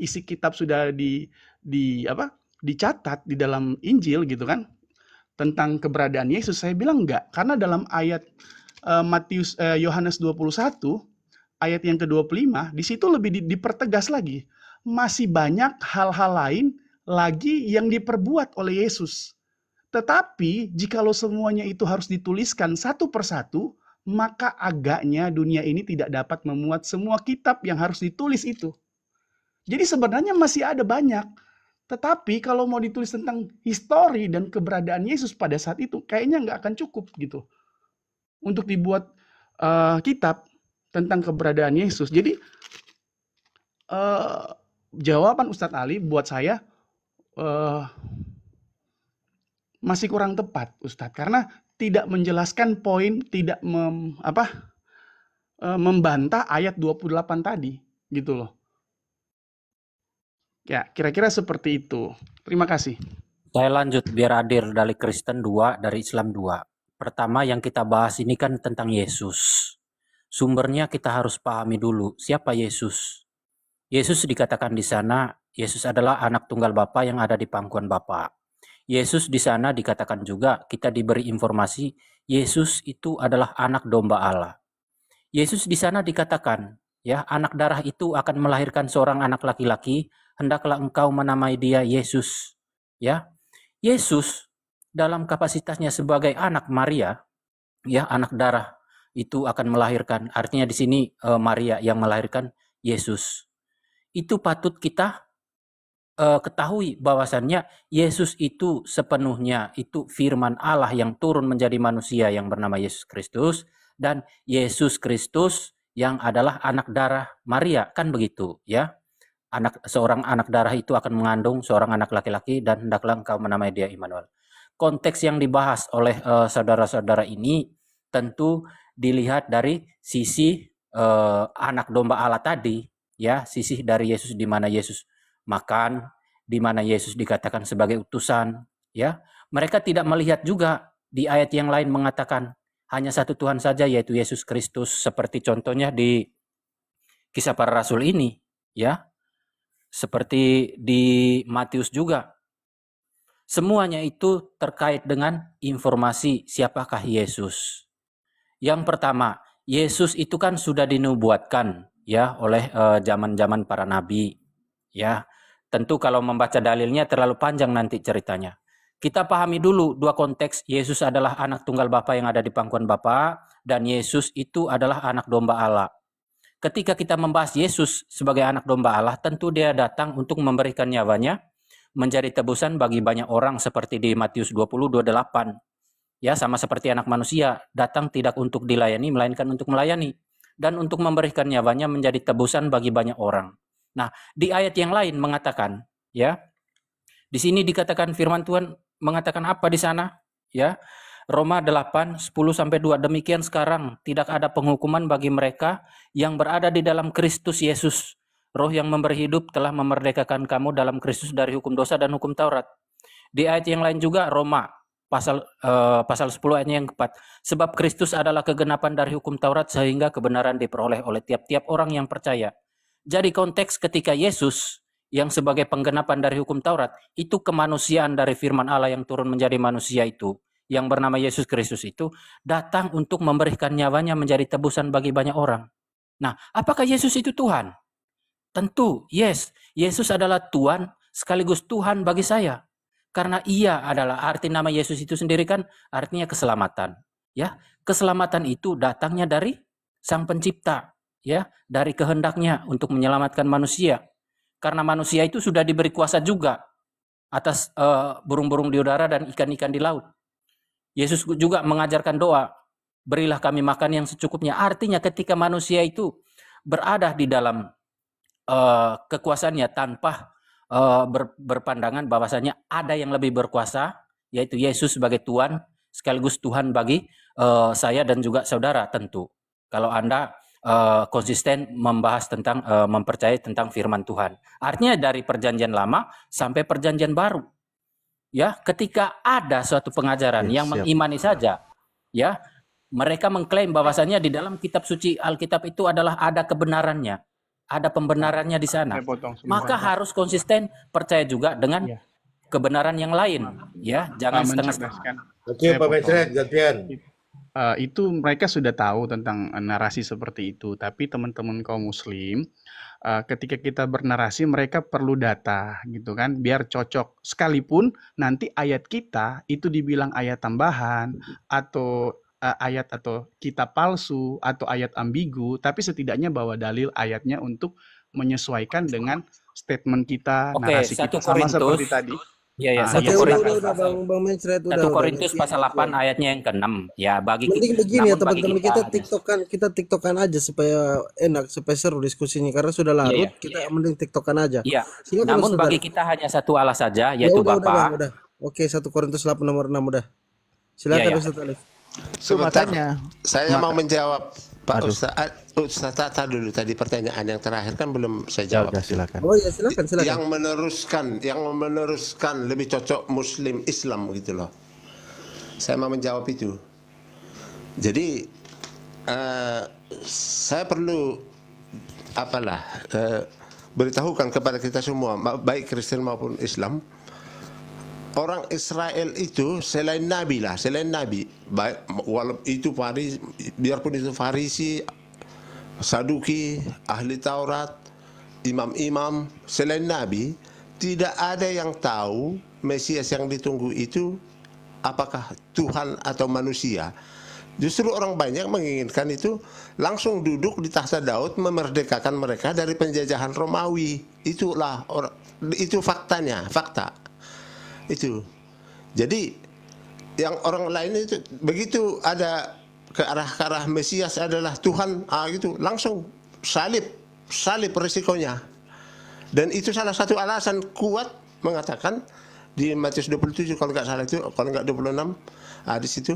isi kitab sudah di di apa dicatat di dalam Injil gitu kan tentang keberadaan Yesus saya bilang enggak karena dalam ayat uh, Matius eh, Yohanes uh, 21 ayat yang ke-25 di situ lebih di, dipertegas lagi masih banyak hal-hal lain lagi yang diperbuat oleh Yesus tetapi jika lo semuanya itu harus dituliskan satu persatu maka agaknya dunia ini tidak dapat memuat semua kitab yang harus ditulis itu. Jadi sebenarnya masih ada banyak tetapi kalau mau ditulis tentang histori dan keberadaan Yesus pada saat itu, kayaknya nggak akan cukup gitu untuk dibuat uh, kitab tentang keberadaan Yesus. Jadi uh, jawaban Ustadz Ali buat saya uh, masih kurang tepat, Ustadz, karena tidak menjelaskan poin, tidak mem, apa, uh, membantah ayat 28 tadi, gitu loh. Ya, kira-kira seperti itu. Terima kasih. Saya lanjut biar hadir dari Kristen dua, dari Islam dua. Pertama yang kita bahas ini kan tentang Yesus. Sumbernya kita harus pahami dulu, siapa Yesus? Yesus dikatakan di sana, Yesus adalah anak tunggal Bapa yang ada di pangkuan Bapa. Yesus di sana dikatakan juga, kita diberi informasi, Yesus itu adalah anak domba Allah. Yesus di sana dikatakan, ya, anak darah itu akan melahirkan seorang anak laki-laki hendaklah engkau menamai dia Yesus. Ya, Yesus dalam kapasitasnya sebagai anak Maria, ya anak darah itu akan melahirkan. Artinya di sini uh, Maria yang melahirkan Yesus. Itu patut kita uh, ketahui bahwasannya Yesus itu sepenuhnya itu firman Allah yang turun menjadi manusia yang bernama Yesus Kristus dan Yesus Kristus yang adalah anak darah Maria kan begitu ya anak seorang anak darah itu akan mengandung seorang anak laki-laki dan hendaklah engkau menamai dia Immanuel. Konteks yang dibahas oleh eh, saudara-saudara uh, ini tentu dilihat dari sisi uh, anak domba Allah tadi, ya, sisi dari Yesus di mana Yesus makan, di mana Yesus dikatakan sebagai utusan, ya. Mereka tidak melihat juga di ayat yang lain mengatakan hanya satu Tuhan saja yaitu Yesus Kristus seperti contohnya di kisah para rasul ini, ya seperti di Matius juga. Semuanya itu terkait dengan informasi siapakah Yesus. Yang pertama, Yesus itu kan sudah dinubuatkan ya oleh eh, zaman-zaman e, para nabi ya. Tentu kalau membaca dalilnya terlalu panjang nanti ceritanya. Kita pahami dulu dua konteks Yesus adalah anak tunggal Bapa yang ada di pangkuan Bapa dan Yesus itu adalah anak domba Allah ketika kita membahas Yesus sebagai anak domba Allah, tentu dia datang untuk memberikan nyawanya menjadi tebusan bagi banyak orang seperti di Matius 20, 28. Ya, sama seperti anak manusia, datang tidak untuk dilayani, melainkan untuk melayani. Dan untuk memberikan nyawanya menjadi tebusan bagi banyak orang. Nah, di ayat yang lain mengatakan, ya, di sini dikatakan firman Tuhan mengatakan apa di sana? Ya, Roma 8, 10 sampai 2. Demikian sekarang tidak ada penghukuman bagi mereka yang berada di dalam Kristus Yesus. Roh yang memberi hidup telah memerdekakan kamu dalam Kristus dari hukum dosa dan hukum Taurat. Di ayat yang lain juga Roma pasal uh, pasal 10 ayatnya yang keempat. Sebab Kristus adalah kegenapan dari hukum Taurat sehingga kebenaran diperoleh oleh tiap-tiap orang yang percaya. Jadi konteks ketika Yesus yang sebagai penggenapan dari hukum Taurat itu kemanusiaan dari firman Allah yang turun menjadi manusia itu yang bernama Yesus Kristus itu datang untuk memberikan nyawanya menjadi tebusan bagi banyak orang. Nah, apakah Yesus itu Tuhan? Tentu, yes. Yesus adalah Tuhan sekaligus Tuhan bagi saya. Karena ia adalah arti nama Yesus itu sendiri kan artinya keselamatan. Ya, keselamatan itu datangnya dari Sang Pencipta, ya, dari kehendaknya untuk menyelamatkan manusia. Karena manusia itu sudah diberi kuasa juga atas eh, burung-burung uh, di udara dan ikan-ikan di laut. Yesus juga mengajarkan doa, berilah kami makan yang secukupnya. Artinya ketika manusia itu berada di dalam uh, kekuasaannya tanpa uh, ber, berpandangan bahwasanya ada yang lebih berkuasa, yaitu Yesus sebagai Tuhan, sekaligus Tuhan bagi uh, saya dan juga saudara tentu. Kalau Anda uh, konsisten membahas tentang uh, mempercayai tentang firman Tuhan. Artinya dari perjanjian lama sampai perjanjian baru ya ketika ada suatu pengajaran ya, yang siap. mengimani saja ya mereka mengklaim bahwasannya di dalam kitab suci Alkitab itu adalah ada kebenarannya, ada pembenarannya di sana. Maka harus konsisten percaya juga dengan ya. kebenaran yang lain, ya, jangan setengah-setengah. Eh, itu mereka sudah tahu tentang eh, narasi seperti itu, tapi teman-teman kaum muslim Eh, ketika kita bernarasi mereka perlu data gitu kan biar cocok sekalipun nanti ayat kita itu dibilang ayat tambahan atau uh, ayat atau kita palsu atau ayat ambigu tapi setidaknya bawa dalil ayatnya untuk menyesuaikan dengan statement kita okay, narasi kita sama seperti tadi Ya ya, satu Korintus Satu Korintus pasal 8 iya. ayatnya yang ke-6. Ya, bagi Mending begini ya teman-teman kita, kita gitu. tiktokan kita tiktokan aja supaya enak supaya seru diskusinya karena sudah iya, larut, ya, ya, kita ya. mending tiktokan aja. Iya. Namun saudara. bagi kita hanya satu alas saja ya yaitu ya, udah, Bapak. Udah, udah, udah. Oke, satu Korintus 8 nomor 6 udah. Silakan ya, ya. Ustaz Alif. Sebentar, saya mau menjawab Pak ustadz Ustaz, ah, Ustaz dulu tadi pertanyaan yang terakhir kan belum saya ya jawab. Ya, silakan. Oh ya silakan silakan. Yang meneruskan, yang meneruskan lebih cocok Muslim Islam gitu loh. Saya mau menjawab itu. Jadi uh, saya perlu apalah uh, beritahukan kepada kita semua baik Kristen maupun Islam orang Israel itu selain Nabi lah, selain Nabi, baik walaupun itu Faris, biarpun itu Farisi, Saduki, ahli Taurat, imam-imam selain Nabi, tidak ada yang tahu Mesias yang ditunggu itu apakah Tuhan atau manusia. Justru orang banyak menginginkan itu langsung duduk di tahta Daud memerdekakan mereka dari penjajahan Romawi. Itulah itu faktanya, fakta itu. Jadi yang orang lain itu begitu ada ke arah ke arah Mesias adalah Tuhan ah gitu langsung salib salib risikonya. dan itu salah satu alasan kuat mengatakan di Matius 27 kalau nggak salah itu kalau nggak 26 ah, di situ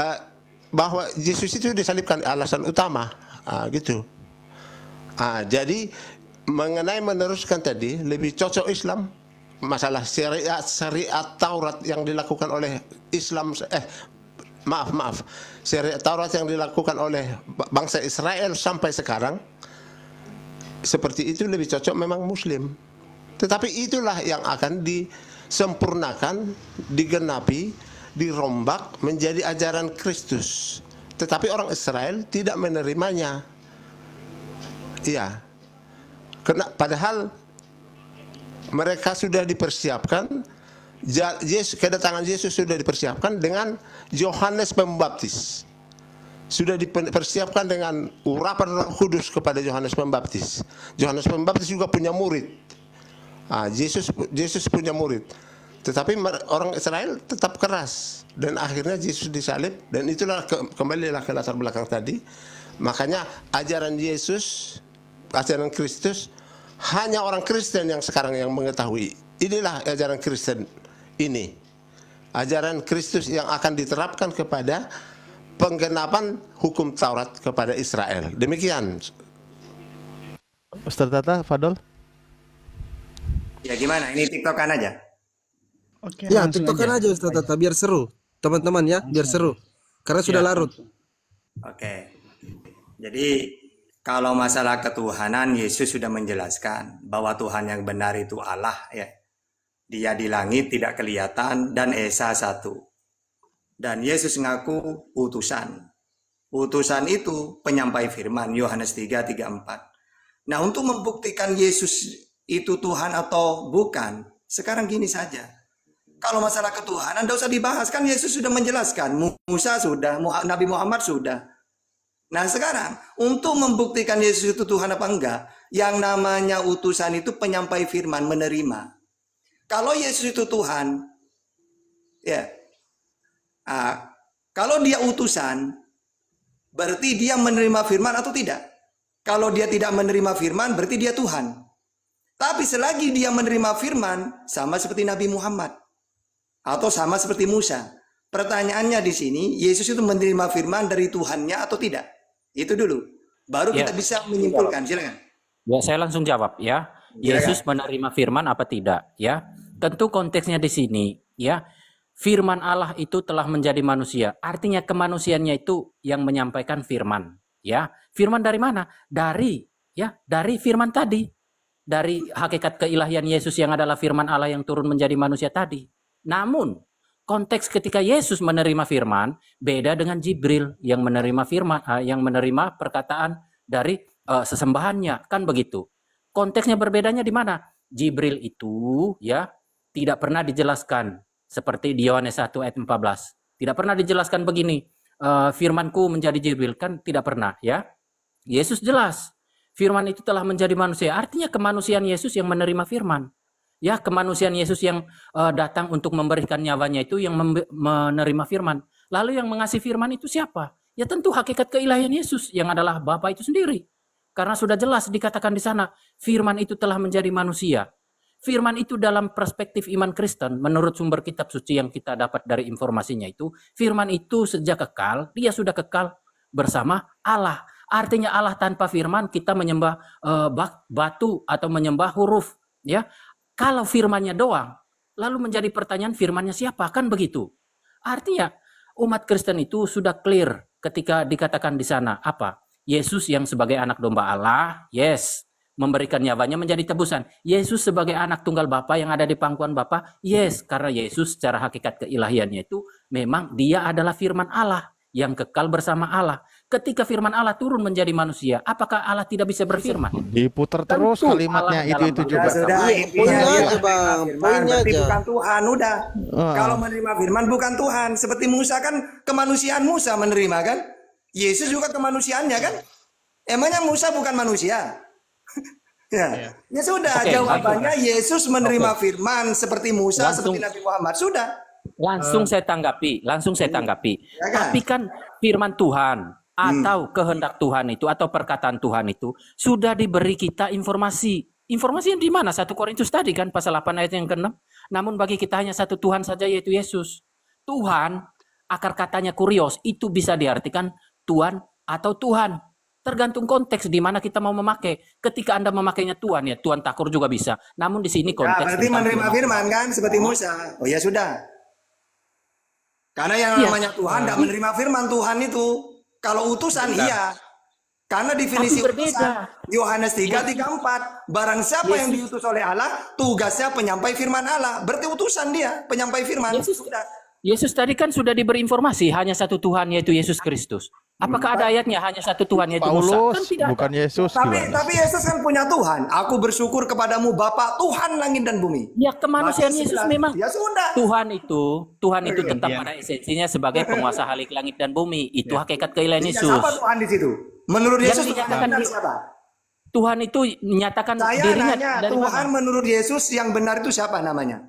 ah, bahwa Yesus itu disalibkan alasan utama ah, gitu ah, jadi mengenai meneruskan tadi lebih cocok Islam masalah syariat syariat Taurat yang dilakukan oleh Islam eh maaf maaf syariat Taurat yang dilakukan oleh bangsa Israel sampai sekarang seperti itu lebih cocok memang Muslim tetapi itulah yang akan disempurnakan digenapi dirombak menjadi ajaran Kristus tetapi orang Israel tidak menerimanya iya karena padahal mereka sudah dipersiapkan Yesus, kedatangan Yesus sudah dipersiapkan dengan Yohanes Pembaptis. Sudah dipersiapkan dengan urapan Roh Kudus kepada Yohanes Pembaptis. Yohanes Pembaptis juga punya murid. Nah, Yesus Yesus punya murid. Tetapi orang Israel tetap keras dan akhirnya Yesus disalib dan itulah ke, kembalilah ke latar belakang tadi. Makanya ajaran Yesus, ajaran Kristus hanya orang Kristen yang sekarang yang mengetahui. Inilah ajaran Kristen ini. Ajaran Kristus yang akan diterapkan kepada penggenapan hukum Taurat kepada Israel. Demikian. Ustaz Tata, Fadol. Ya gimana? Ini tiktokan aja. Oke. Ya tiktokan aja, aja Ustaz Tata biar seru. Teman-teman ya, biar seru. Karena sudah ya. larut. Oke. Jadi kalau masalah ketuhanan, Yesus sudah menjelaskan bahwa Tuhan yang benar itu Allah ya. Dia di langit tidak kelihatan dan Esa satu. Dan Yesus ngaku utusan. Utusan itu penyampai firman Yohanes 3:34. Nah, untuk membuktikan Yesus itu Tuhan atau bukan, sekarang gini saja. Kalau masalah ketuhanan, tidak usah dibahas. Kan Yesus sudah menjelaskan. Musa sudah, Nabi Muhammad sudah. Nah sekarang untuk membuktikan Yesus itu Tuhan apa enggak, yang namanya utusan itu penyampai firman menerima. Kalau Yesus itu Tuhan, ya, ah, kalau dia utusan, berarti dia menerima firman atau tidak? Kalau dia tidak menerima firman, berarti dia Tuhan. Tapi selagi dia menerima firman, sama seperti Nabi Muhammad atau sama seperti Musa. Pertanyaannya di sini, Yesus itu menerima firman dari Tuhannya atau tidak? Itu dulu. Baru ya. kita bisa menyimpulkan. Silakan. Ya, saya langsung jawab ya. Silakan. Yesus menerima firman apa tidak, ya? Tentu konteksnya di sini, ya. Firman Allah itu telah menjadi manusia. Artinya kemanusiaannya itu yang menyampaikan firman, ya. Firman dari mana? Dari ya, dari firman tadi. Dari hakikat keilahian Yesus yang adalah firman Allah yang turun menjadi manusia tadi. Namun konteks ketika Yesus menerima firman beda dengan Jibril yang menerima firman eh, yang menerima perkataan dari uh, sesembahannya kan begitu. Konteksnya berbedanya di mana? Jibril itu ya tidak pernah dijelaskan seperti di Yohanes 1 ayat 14. Tidak pernah dijelaskan begini, uh, firmanku menjadi Jibril kan tidak pernah ya. Yesus jelas, firman itu telah menjadi manusia. Artinya kemanusiaan Yesus yang menerima firman ya kemanusiaan Yesus yang uh, datang untuk memberikan nyawanya itu yang menerima firman. Lalu yang mengasihi firman itu siapa? Ya tentu hakikat keilahian Yesus yang adalah Bapa itu sendiri. Karena sudah jelas dikatakan di sana, firman itu telah menjadi manusia. Firman itu dalam perspektif iman Kristen, menurut sumber kitab suci yang kita dapat dari informasinya itu, firman itu sejak kekal, dia sudah kekal bersama Allah. Artinya Allah tanpa firman kita menyembah eh, batu atau menyembah huruf ya kalau firmannya doang, lalu menjadi pertanyaan firmannya siapa? Kan begitu. Artinya umat Kristen itu sudah clear ketika dikatakan di sana apa? Yesus yang sebagai anak domba Allah, yes, memberikan nyawanya menjadi tebusan. Yesus sebagai anak tunggal Bapa yang ada di pangkuan Bapa, yes, karena Yesus secara hakikat keilahiannya itu memang dia adalah firman Allah yang kekal bersama Allah ketika firman Allah turun menjadi manusia, apakah Allah tidak bisa berfirman? Diputar terus Tentu kalimatnya itu itu juga. Sudah, iya, poinnya aja bang, poinnya aja. Bukan Tuhan, udah. Uh. Kalau menerima firman bukan Tuhan, seperti Musa kan kemanusiaan Musa menerima kan? Yesus juga kemanusiaannya kan? Emangnya Musa bukan manusia? ya. ya, ya sudah okay, jawabannya langsung. Yesus menerima okay. firman seperti Musa, langsung. seperti Nabi Muhammad sudah. Langsung uh. saya tanggapi, langsung saya tanggapi. Ya kan? Tapi kan firman Tuhan, Hmm. atau hmm. kehendak Tuhan itu atau perkataan Tuhan itu sudah diberi kita informasi. Informasi yang di mana? 1 Korintus tadi kan pasal 8 ayat yang ke-6. Namun bagi kita hanya satu Tuhan saja yaitu Yesus. Tuhan akar katanya kurios itu bisa diartikan Tuhan atau Tuhan. Tergantung konteks di mana kita mau memakai. Ketika Anda memakainya Tuhan ya Tuhan takur juga bisa. Namun di sini ya, konteks Ya, berarti menerima firman kan seperti Musa. Oh ya sudah. Karena yang iya. namanya Tuhan tidak hmm. menerima firman Tuhan itu. Kalau utusan Tidak. iya. Karena definisi utusan berbeda. Yohanes tiga 34 iya. barang siapa Yesus. Iya yang diutus oleh Allah, tugasnya penyampai firman Allah. Berarti utusan dia, penyampai firman. Yesus, Yesus tadi kan sudah diberi informasi hanya satu Tuhan yaitu Yesus Kristus. Apakah ada ayatnya hanya satu Tuhan yaitu Paulus, Musa? Kan tidak bukan ada. Yesus. Tapi tapi Yesus kan punya Tuhan. Aku bersyukur kepadamu Bapa Tuhan langit dan bumi. Ya kemanusiaan Masih, Yesus memang. Ya sudah. Tuhan itu Tuhan itu iya. tetap tentang ya. pada esensinya sebagai penguasa halik langit dan bumi. Itu ya. hakikat keilahian Yesus. siapa Tuhan di situ? Menurut Yesus dinyatakan Tuhan, di, Tuhan itu menyatakan Saya dirinya nanya, dari Tuhan mana? menurut Yesus yang benar itu siapa namanya?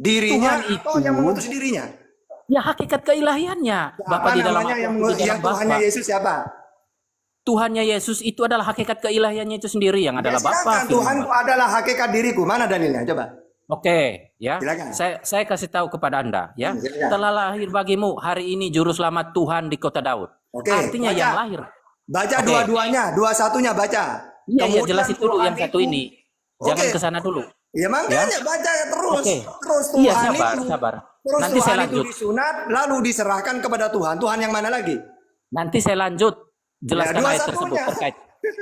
Dirinya Tuhan atau itu, yang mengutus dirinya? Ya hakikat keilahiannya. Ya, Bapak di dalam yang, di dalam yang Tuhannya Yesus siapa? Tuhannya Yesus itu adalah hakikat keilahiannya itu sendiri yang adalah ya, Bapa. Tuhan itu adalah hakikat diriku. Mana dalilnya? Coba. Oke, ya. Saya saya kasih tahu kepada Anda, ya. Hmm, silakan. Telah lahir bagimu hari ini juru selamat Tuhan di kota Daud. Oke. Artinya baca. yang lahir. Baca okay. dua-duanya, dua satunya baca. Iya, ya, jelas itu dulu yang satu ini. Jangan ke sana dulu. Ya makanya ya. baca terus, okay. terus iya, Tuhan iya, sabar, itu. sabar. Terus Nanti Tuhan saya lanjut. itu disunat lalu diserahkan kepada Tuhan. Tuhan yang mana lagi? Nanti saya lanjut jelaskan ya, ayat tersebut terkait.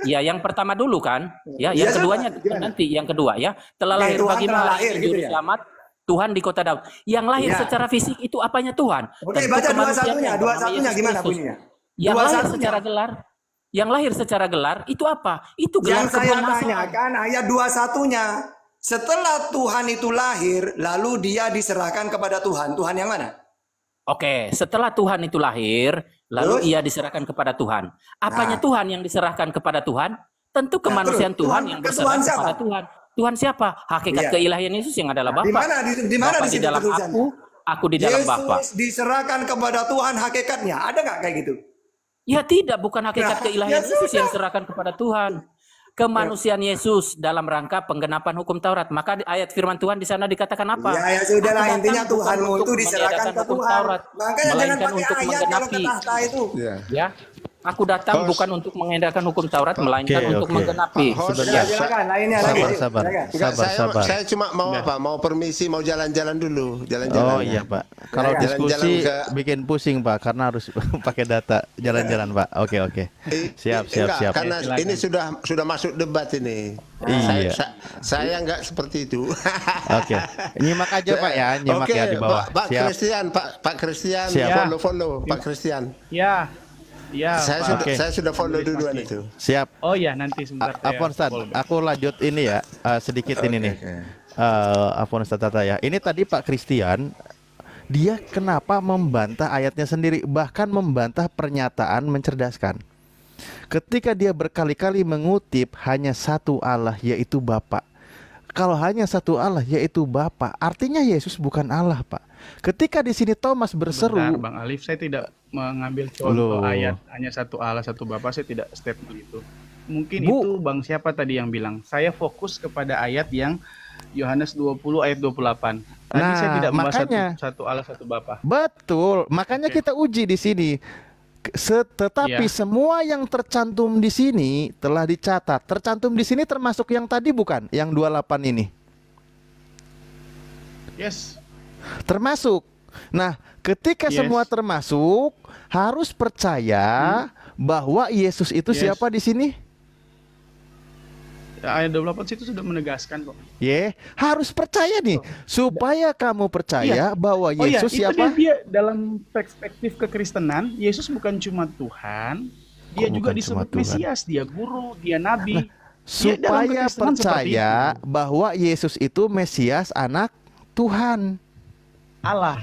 Ya, yang pertama dulu kan. Hmm. Ya, ya, yang ya, keduanya sama. nanti yang kedua ya. Telah lahir ya, bagi telah lahir, gitu ya. selamat Tuhan di kota Daud. Yang lahir ya. secara fisik itu apanya Tuhan? Oke, Tentu baca dua satunya, dua satunya gimana bunyinya? Yang lahir satunya. secara gelar, yang lahir secara gelar itu apa? Itu gelar Yang saya tanyakan ayat dua satunya. Setelah Tuhan itu lahir, lalu dia diserahkan kepada Tuhan. Tuhan yang mana? Oke, setelah Tuhan itu lahir, lalu terus? ia diserahkan kepada Tuhan. Apanya nah. Tuhan yang diserahkan kepada Tuhan? Tentu nah, kemanusiaan nah, Tuhan, Tuhan yang diserahkan Tuhan kepada Tuhan. Tuhan siapa? Hakikat ya. keilahian Yesus yang adalah Bapa. Di mana di, di mana di, di dalam aku, aku di dalam Yesus diserahkan kepada Tuhan hakikatnya. Ada nggak kayak gitu? Ya tidak, bukan hakikat nah, keilahian ya Yesus yang diserahkan kepada Tuhan kemanusiaan Yesus dalam rangka penggenapan hukum Taurat. Maka ayat firman Tuhan di sana dikatakan apa? Ya, ya lah intinya Tuhan itu diserahkan ke Tuhan. Taurat, Makanya jangan pakai untuk ayat menggenapi. kalau kata itu. Ya. ya. Aku datang host. bukan untuk mengendalikan hukum Taurat, melainkan okay, untuk menggenapi. sebenarnya. Silakan, lainnya sabar, lagi. sabar, sabar, sabar, sabar, saya, Saya cuma mau nah. apa? Mau permisi, mau jalan-jalan dulu, jalan-jalan. Oh iya pak. Kalau jalan -jalan diskusi ke... bikin pusing pak, karena harus pakai data jalan-jalan pak. Oke oke. Eh, siap siap Enggak, siap. Karena silakan. ini sudah sudah masuk debat ini. Iya. Saya, saya nggak seperti itu. Oke. Okay. Nyimak aja Pak ya, nyimak okay. ya di bawah. Pak Christian, Pak Pak Christian, follow follow Pak ya. Christian. Ya. Ya, saya sudah okay. saya sudah follow duluan itu. Siap. Oh ya, nanti sebentar. Apa ya. aku lanjut ini ya, uh, sedikit okay, ini nih. Okay. Uh, Apon Tata ya. Ini tadi Pak Christian dia kenapa membantah ayatnya sendiri bahkan membantah pernyataan mencerdaskan. Ketika dia berkali-kali mengutip hanya satu Allah yaitu Bapa. Kalau hanya satu Allah yaitu Bapa, artinya Yesus bukan Allah, Pak. Ketika di sini Thomas berseru, Benar, Bang Alif, saya tidak mengambil contoh Loh. ayat hanya satu Allah satu Bapa, saya tidak statement itu. Mungkin Bu. itu Bang siapa tadi yang bilang? Saya fokus kepada ayat yang Yohanes 20 ayat 28. Tadi nah, saya tidak membahas makanya, satu, satu Allah satu Bapa. Betul, makanya okay. kita uji di sini. Tetapi ya. semua yang tercantum di sini telah dicatat. Tercantum di sini termasuk yang tadi bukan, yang 28 ini. Yes termasuk. Nah, ketika yes. semua termasuk harus percaya hmm. bahwa Yesus itu yes. siapa di sini? ayat 28 situ sudah menegaskan kok. Ya, yeah, harus percaya nih oh. supaya kamu percaya yeah. bahwa oh, iya, Yesus oh, yeah. siapa? dia, dia dalam perspektif kekristenan, Yesus bukan cuma Tuhan, Kok dia juga disebut Mesias, dia guru, dia nah, nabi. Nah, supaya percaya bahwa Yesus itu Mesias anak Tuhan. Allah.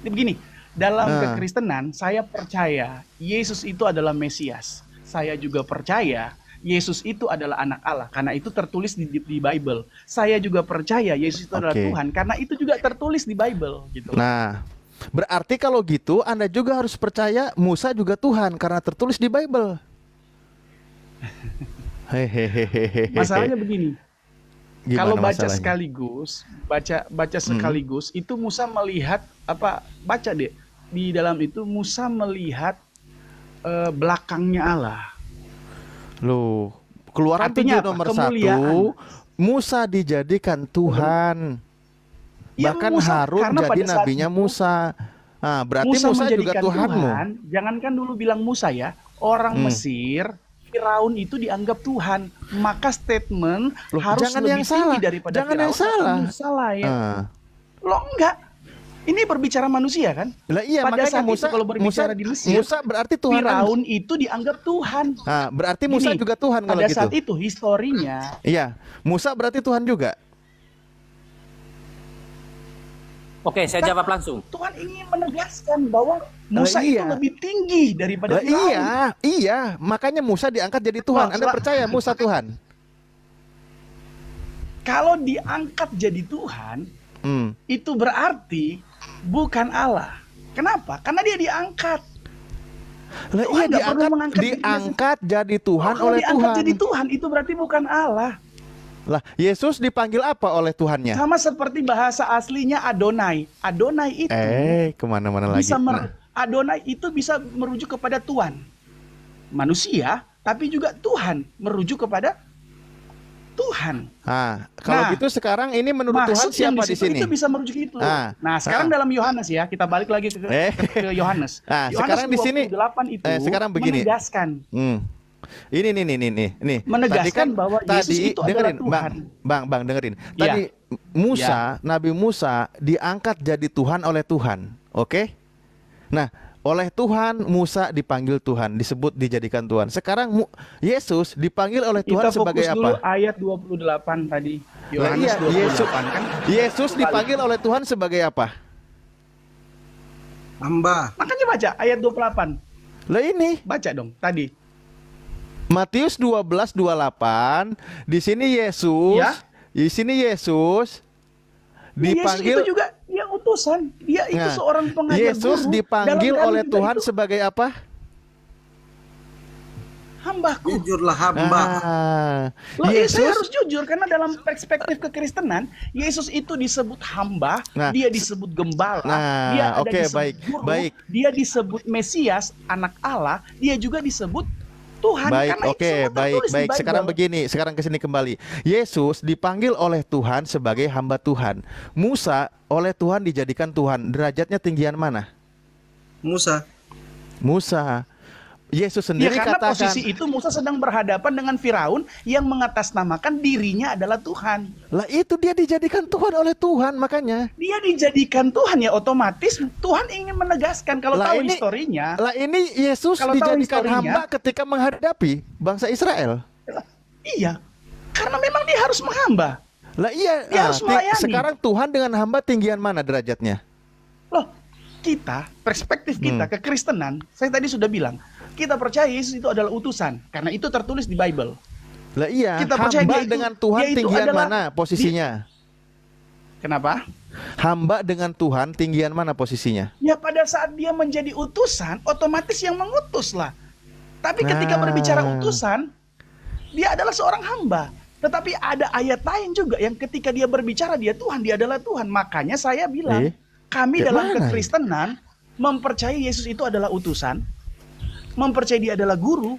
Ini begini, dalam nah. kekristenan saya percaya Yesus itu adalah Mesias. Saya juga percaya Yesus itu adalah anak Allah karena itu tertulis di, di, di Bible. Saya juga percaya Yesus itu okay. adalah Tuhan karena itu juga tertulis di Bible gitu. Nah, berarti kalau gitu Anda juga harus percaya Musa juga Tuhan karena tertulis di Bible. Masalahnya begini, Gimana kalau baca masalahnya? sekaligus, baca baca hmm. sekaligus hmm. itu Musa melihat apa? Baca deh di dalam itu Musa melihat uh, belakangnya Allah. Loh, keluar Artinya apa? nomor Kemuliaan. satu Musa dijadikan Tuhan. Ya, Bahkan Musa, Harun jadi nabinya itu, Musa. Nah, berarti Musa, Musa juga Tuhanmu. Tuhan, jangankan dulu bilang Musa ya, orang hmm. Mesir Firaun itu dianggap Tuhan, maka statement Loh, harus jangan lebih yang tinggi salah. daripada jangan Firaun. Yang salah. salah ya. Uh. Ah. Lo enggak. Ini berbicara manusia kan? Lah iya, Pada makanya saat Musa itu kalau berbicara Musa, di Mesir, Musa berarti Tuhan. Kan? Firaun kan? itu dianggap Tuhan. Nah, berarti Musa Gini, juga Tuhan kalau pada gitu. Pada saat itu historinya. Iya, Musa berarti Tuhan juga. Oke, saya kan jawab langsung. Tuhan ingin menegaskan bahwa Musa oh, iya. itu lebih tinggi daripada nah, Iya, iya. Makanya Musa diangkat jadi Tuhan. Anda percaya Musa Tuhan? Kalau diangkat jadi Tuhan, hmm. itu berarti bukan Allah. Kenapa? Karena dia diangkat. Lah, iya diangkat, diangkat jadi Tuhan oh, oleh diangkat jadi Tuhan itu berarti bukan Allah. Lah, Yesus dipanggil apa oleh Tuhannya? Sama seperti bahasa aslinya Adonai. Adonai itu eh kemana-mana lagi. Bisa mer- nah. Adonai itu bisa merujuk kepada Tuhan, manusia, tapi juga Tuhan merujuk kepada Tuhan. Nah, kalau nah, gitu sekarang ini menurut Tuhan siapa di sini? Itu bisa merujuk itu. Nah, nah sekarang nah. dalam Yohanes ya, kita balik lagi ke Yohanes. Eh. Ke nah, Yohanes sekarang di sini itu eh, sekarang begini. menegaskan. Hmm. Ini nih ini, nih ini. nih. Menegaskan tadi kan, bahwa tadi, itu dengerin, adalah Tuhan. Bang, Bang, bang dengerin. Ya. Tadi ya. Musa, ya. Nabi Musa diangkat jadi Tuhan oleh Tuhan. Oke? Okay? Nah, oleh Tuhan Musa dipanggil Tuhan, disebut dijadikan Tuhan. Sekarang Yesus dipanggil oleh Tuhan Kita fokus sebagai dulu apa? ayat 28 tadi. Yohanes nah, iya, 28 Yesus, kan? Yesus dipanggil oleh Tuhan sebagai apa? Hamba. Makanya baca ayat 28. Lah ini. Baca dong tadi. Matius 12:28 di sini Yesus ya? di sini Yesus nah, dipanggil Yesus itu juga dia utusan dia itu nah, seorang pengajar Yesus guru dipanggil oleh Tuhan itu. sebagai apa hambaku. Jujurlah hamba. Ah. Loh, eh, Yesus saya harus jujur karena dalam perspektif kekristenan, Yesus itu disebut hamba, nah, dia disebut gembala, nah, dia ada okay, disebut baik, guru, baik. dia disebut Mesias, anak Allah, dia juga disebut Tuhan. Baik, oke, okay, baik, baik. Sekarang begini, sekarang ke sini kembali. Yesus dipanggil oleh Tuhan sebagai hamba Tuhan. Musa oleh Tuhan dijadikan Tuhan. Derajatnya tinggian mana? Musa. Musa. Yesus iya, sendiri ya, karena katakan. posisi itu Musa sedang berhadapan dengan Firaun yang mengatasnamakan dirinya adalah Tuhan. Lah itu dia dijadikan Tuhan oleh Tuhan makanya. Dia dijadikan Tuhan ya otomatis Tuhan ingin menegaskan kalau lah tahu ini, historinya. Lah ini Yesus kalau dijadikan hamba ketika menghadapi bangsa Israel. Lah, iya. Karena memang dia harus menghamba. Lah iya, dia ah, harus melayani. Sekarang Tuhan dengan hamba tinggian mana derajatnya? Loh, kita perspektif kita hmm. kekristenan, saya tadi sudah bilang, kita percaya Yesus itu adalah utusan karena itu tertulis di Bible. Lah iya. Kita percaya hamba dia itu, dengan Tuhan dia tinggian mana posisinya? Di... kenapa? Hamba dengan Tuhan tinggian mana posisinya? Ya pada saat dia menjadi utusan, otomatis yang mengutus lah. Tapi nah. ketika berbicara utusan, dia adalah seorang hamba. Tetapi ada ayat lain juga yang ketika dia berbicara dia Tuhan, dia adalah Tuhan. Makanya saya bilang, eh, kami dalam kekristenan mempercayai Yesus itu adalah utusan, mempercayai dia adalah guru,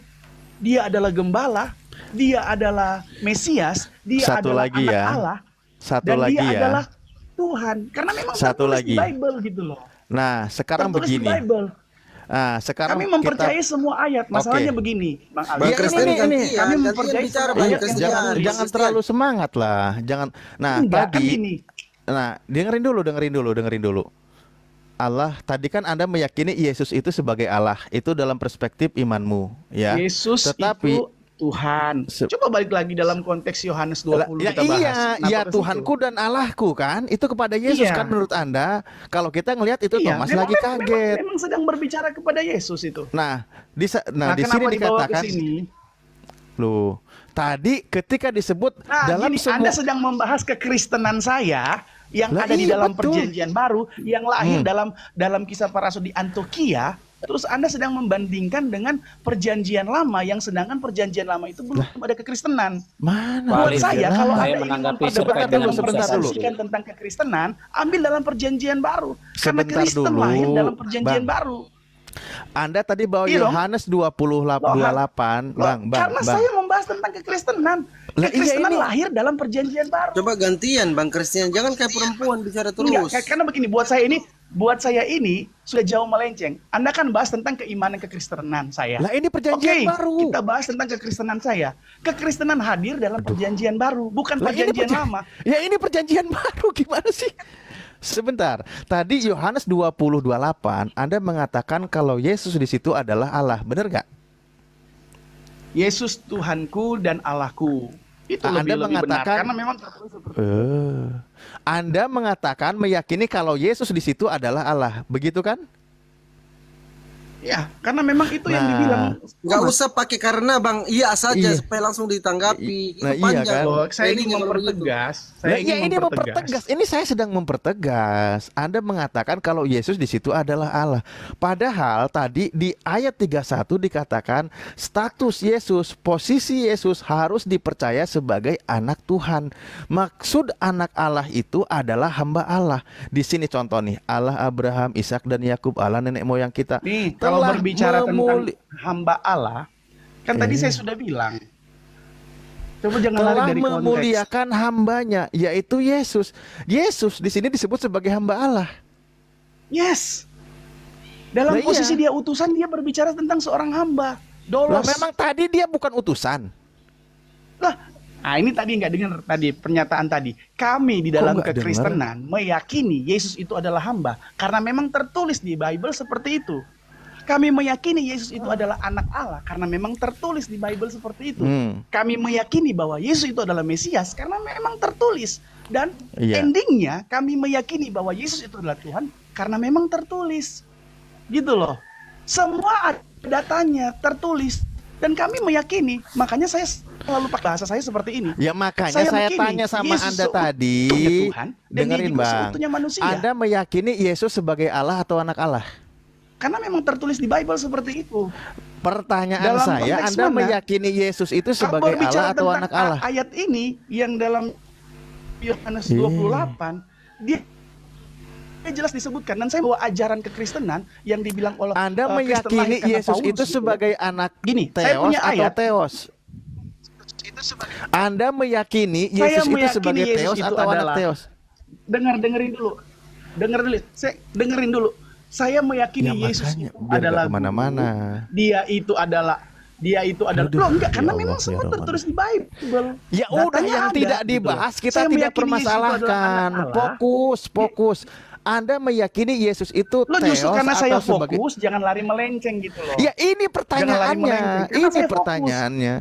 dia adalah gembala, dia adalah Mesias, dia Satu adalah lagi anak ya. Allah, Satu dan lagi dia ya. adalah Tuhan. Karena memang Satu lagi. di Bible gitu loh. Nah, sekarang tertulis begini. Di Bible. Nah, sekarang kami mempercayai kita... semua ayat. Masalahnya okay. begini, Bang Bang iya, ini, ini, kan- ini. kami iya, mempercayai bicara ayat yang jangan, jangan terlalu semangat lah. Jangan. Nah, Enggak, tadi kan Nah, dengerin dulu, dengerin dulu, dengerin dulu. Allah tadi kan Anda meyakini Yesus itu sebagai Allah itu dalam perspektif imanmu ya Yesus tetapi itu Tuhan. Coba balik lagi dalam konteks Yohanes 20 ya, kita bahas. Iya, Kenapa ya Tuhanku itu? dan Allahku kan? Itu kepada Yesus iya. kan menurut Anda? Kalau kita ngelihat itu iya. Thomas memang, lagi kaget. Memang, memang sedang berbicara kepada Yesus itu. Nah, di nah, nah di sini dikatakan Loh, Tadi ketika disebut nah, dalam gini, semua... Anda sedang membahas kekristenan saya yang nah, ada iya, di dalam betul. perjanjian baru yang lahir hmm. dalam dalam kisah para rasul di Antioquia Terus Anda sedang membandingkan dengan perjanjian lama yang sedangkan perjanjian lama itu belum nah. ada kekristenan. Mana? Buat saya kalau saya Anda menanggapi sebentar dulu tentang kekristenan, ambil dalam perjanjian baru. Sebentar Karena Kristen dulu. lahir dalam perjanjian Bang. baru. Anda tadi bawa iya Yohanes 28, Bang, Bang, Bang. Karena bang. saya membahas tentang kekristenan. Lah, iya kekristenan iya ini. lahir dalam perjanjian baru. Coba gantian Bang Kristian, jangan kayak perempuan bicara terus. Enggak, karena begini buat saya ini buat saya ini sudah jauh melenceng. Anda kan bahas tentang keimanan kekristenan saya. Lah ini perjanjian okay, baru. Kita bahas tentang kekristenan saya. Kekristenan hadir dalam Aduh. perjanjian baru, bukan lah perjanjian perj lama. Ya ini perjanjian baru gimana sih? Sebentar. Tadi Yohanes 20:28 Anda mengatakan kalau Yesus di situ adalah Allah. Benar gak? Yesus Tuhanku dan Allahku. Itu nah, lebih, Anda lebih mengatakan benar, karena memang uh, Anda mengatakan meyakini kalau Yesus di situ adalah Allah, begitu kan? Ya, karena memang itu nah, yang dibilang. Nah. Gak usah pakai karena bang, iya saja iya. supaya langsung ditanggapi. Nah, itu iya panjang. kan. saya ini mempertegas. Saya nah, ingin ya, ini mempertegas. Ini saya sedang mempertegas. Anda mengatakan kalau Yesus di situ adalah Allah. Padahal tadi di ayat 31 dikatakan status Yesus, posisi Yesus harus dipercaya sebagai anak Tuhan. Maksud anak Allah itu adalah hamba Allah. Di sini contoh nih, Allah Abraham, Ishak dan Yakub, Allah nenek moyang kita. Nih, kalau berbicara memuli... tentang hamba Allah, kan okay. tadi iya. saya sudah bilang. Coba jangan telah lari dari memuliakan hambanya, yaitu Yesus. Yesus di sini disebut sebagai hamba Allah. Yes. Dalam nah, posisi iya. dia utusan, dia berbicara tentang seorang hamba. Dolos. Loh, memang tadi dia bukan utusan. Lah, Nah, ini tadi nggak dengar tadi pernyataan tadi. Kami di dalam kekristenan meyakini Yesus itu adalah hamba karena memang tertulis di Bible seperti itu. Kami meyakini Yesus itu adalah anak Allah karena memang tertulis di Bible seperti itu. Hmm. Kami meyakini bahwa Yesus itu adalah Mesias karena memang tertulis dan yeah. endingnya kami meyakini bahwa Yesus itu adalah Tuhan karena memang tertulis. Gitu loh. Semua datanya tertulis dan kami meyakini makanya saya selalu pakai bahasa saya seperti ini ya makanya saya, saya tanya sama Yesus anda tadi Tuhan, dengerin bang anda meyakini Yesus sebagai Allah atau anak Allah karena memang tertulis di Bible seperti itu. Pertanyaan dalam saya, Anda mana, meyakini Yesus itu sebagai Allah atau anak Allah? Ayat ini yang dalam Yohanes 28 iya. yeah. dia jelas disebutkan dan saya bawa ajaran kekristenan yang dibilang oleh Anda uh, meyakini Yesus Paulus, itu gitu ya. sebagai anak gini, teos saya punya atau teos? Anda meyakini Yesus meyakini itu sebagai Yesus teos itu atau adalah, anak teos? Dengar dengerin dulu. Dengar dulu. Saya dengerin dulu. Saya meyakini ya, Yesus makanya, itu adalah mana-mana. Dia itu adalah dia itu adalah Aduh, loh enggak ya karena Allah, memang ya semua tertulis di Bible. Ya udah yang ada, tidak gitu dibahas gitu. kita Saya tidak permasalahkan. Fokus, fokus. Anda meyakini Yesus itu Lo justru karena saya fokus, sebagai... jangan lari melenceng gitu loh. Ya ini pertanyaannya, ini pertanyaannya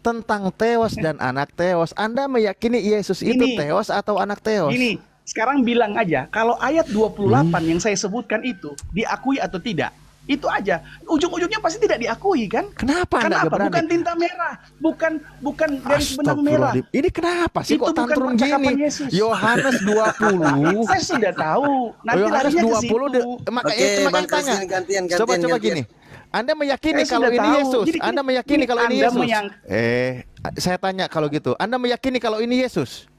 tentang teos dan anak teos. Anda meyakini Yesus ini. itu teos atau anak teos? Ini sekarang bilang aja, kalau ayat 28 hmm. yang saya sebutkan itu diakui atau tidak? itu aja ujung-ujungnya pasti tidak diakui kan kenapa kenapa bukan tinta merah bukan bukan dari benang merah ini kenapa sih itu kok tantrum gini Yohanes 20 saya sudah tahu nanti Yohanes 20 de, makanya okay, makanya tanya gantian, gantian, coba gantian. coba gini anda meyakini kalau ini Yesus Anda meyakini kalau ini Yesus eh saya tanya kalau gitu Anda meyakini kalau ini Yesus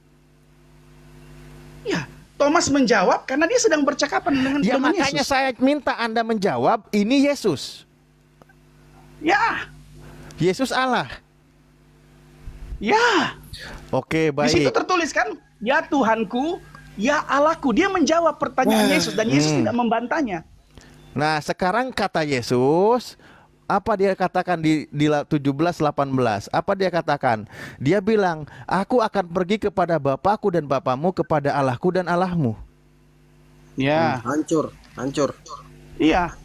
Ya, Thomas menjawab karena dia sedang bercakapan dengan ya, makanya saya minta Anda menjawab, ini Yesus. Ya. Yesus Allah. Ya. Oke, baik. Di situ tertulis kan, "Ya Tuhanku, ya Allahku." Dia menjawab pertanyaan Wah. Yesus dan Yesus hmm. tidak membantahnya. Nah, sekarang kata Yesus, apa dia katakan di, di 17-18 apa dia katakan dia bilang aku akan pergi kepada bapakku dan bapamu kepada Allahku dan Allahmu ya hmm, hancur hancur iya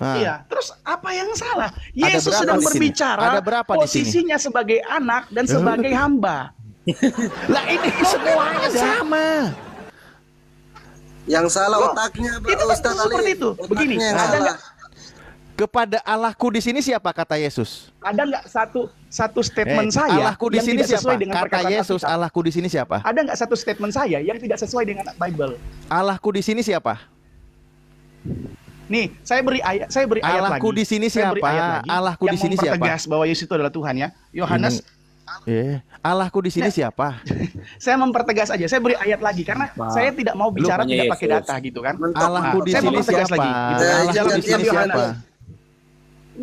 Iya, terus apa yang salah? Yesus sedang berbicara Ada berapa posisinya sebagai anak dan sebagai hamba. lah ini semua sama. Yang salah Loh, otaknya, Pak kan Ustaz Ali. Seperti itu. Begini, ada nggak kepada Allahku di sini siapa kata Yesus? Ada nggak satu satu statement eh, saya Allahku di sini siapa? kata Yesus, Allahku di sini siapa? Ada nggak satu statement saya yang tidak sesuai dengan Bible? Allahku di sini siapa? Nih, saya beri ayat, saya beri ayat Allahku lagi. di sini siapa? Allahku di sini siapa? Yang bahwa Yesus itu adalah Tuhan ya. Yohanes Yeah. Allahku di sini nah, siapa? saya mempertegas aja. Saya beri ayat lagi karena Pak. saya tidak mau bicara tidak pakai data gitu kan. Nah, Allahku di sini siapa? Lagi, Allahku di sini siapa?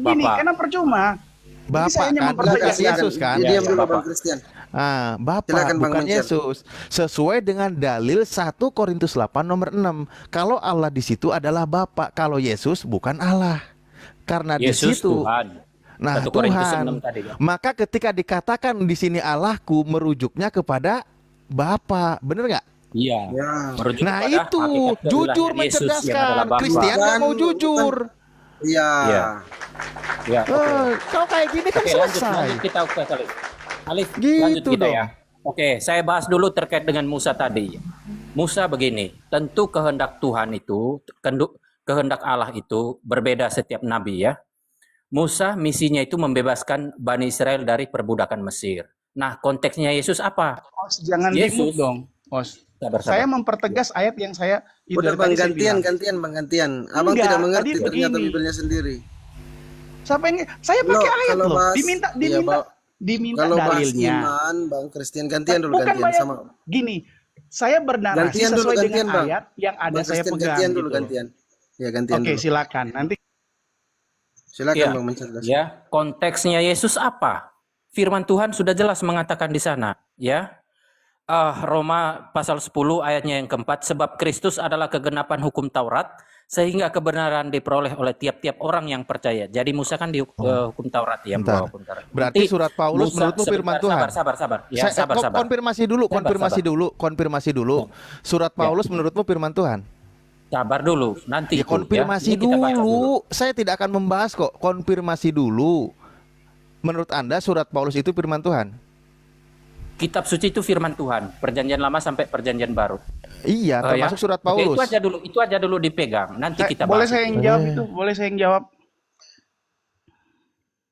gini, Bapak. karena percuma. Bapak kan bukan Yesus kan? Dia ya, ya, Bapak. Christian. Ah, Bapak Silakan, bukan Bang Yesus. Sesuai dengan dalil 1 Korintus 8 nomor 6. Kalau Allah di situ adalah Bapak, kalau Yesus bukan Allah. Karena di situ Tuhan. Nah, Tuhan. Tadi, ya. Maka ketika dikatakan di sini Allahku merujuknya kepada Bapak. bener nggak? Iya. Ya. Nah itu jujur mencerdaskan. Yesus mau jujur. Bukan Iya. Iya. Ya, okay. oh, kayak gini kan okay, selesai. Lanjut, lanjut kita oke kali. Alif, gitu lanjut kita dong. ya. Oke, okay, saya bahas dulu terkait dengan Musa tadi. Musa begini, tentu kehendak Tuhan itu, kehendak Allah itu berbeda setiap nabi ya. Musa misinya itu membebaskan Bani Israel dari perbudakan Mesir. Nah, konteksnya Yesus apa? Os, jangan Yesus, dong, Os. Sabar, sabar. Saya mempertegas ya. ayat yang saya Udah bang gantian, gantian, bang gantian. Abang Enggak, tidak mengerti ternyata bibirnya sendiri. Siapa yang saya pakai loh, ayat loh. Bahas, diminta iya, diminta ya, diminta kalau dalilnya. Bahas iman, bang Christian gantian dulu Bukan gantian sama. Gini, saya bernarasi gantian sesuai dulu, gantian, dengan bang. ayat yang ada bang saya pegang. Gantian dulu gitu. gantian. Ya gantian. Oke, dulu. silakan. Nanti silakan ya, bang mencerdas. Ya, konteksnya Yesus apa? Firman Tuhan sudah jelas mengatakan di sana, ya uh, Roma pasal 10 ayatnya yang keempat sebab Kristus adalah kegenapan hukum Taurat sehingga kebenaran diperoleh oleh tiap-tiap orang yang percaya. Jadi Musa kan dihukum oh. Eh, hukum Taurat ya, Bentar. hukum Taurat. Berarti surat Paulus menurutmu firman Tuhan. Sabar sabar sabar. Ya, Saya, eh, sabar, sabar. konfirmasi dulu, konfirmasi sabar. dulu, konfirmasi dulu. Oh. Surat ya. Paulus ya. menurutmu firman Tuhan? Sabar dulu, nanti ya, ya konfirmasi ya. dulu. dulu. Saya tidak akan membahas kok, konfirmasi dulu. Menurut Anda surat Paulus itu firman Tuhan? kitab suci itu firman Tuhan, perjanjian lama sampai perjanjian baru. Iya, oh, termasuk ya? surat Paulus. Oke, itu aja dulu, itu aja dulu dipegang. Nanti kita eh, kita Boleh saya yang jawab itu? Eh. Boleh saya yang jawab?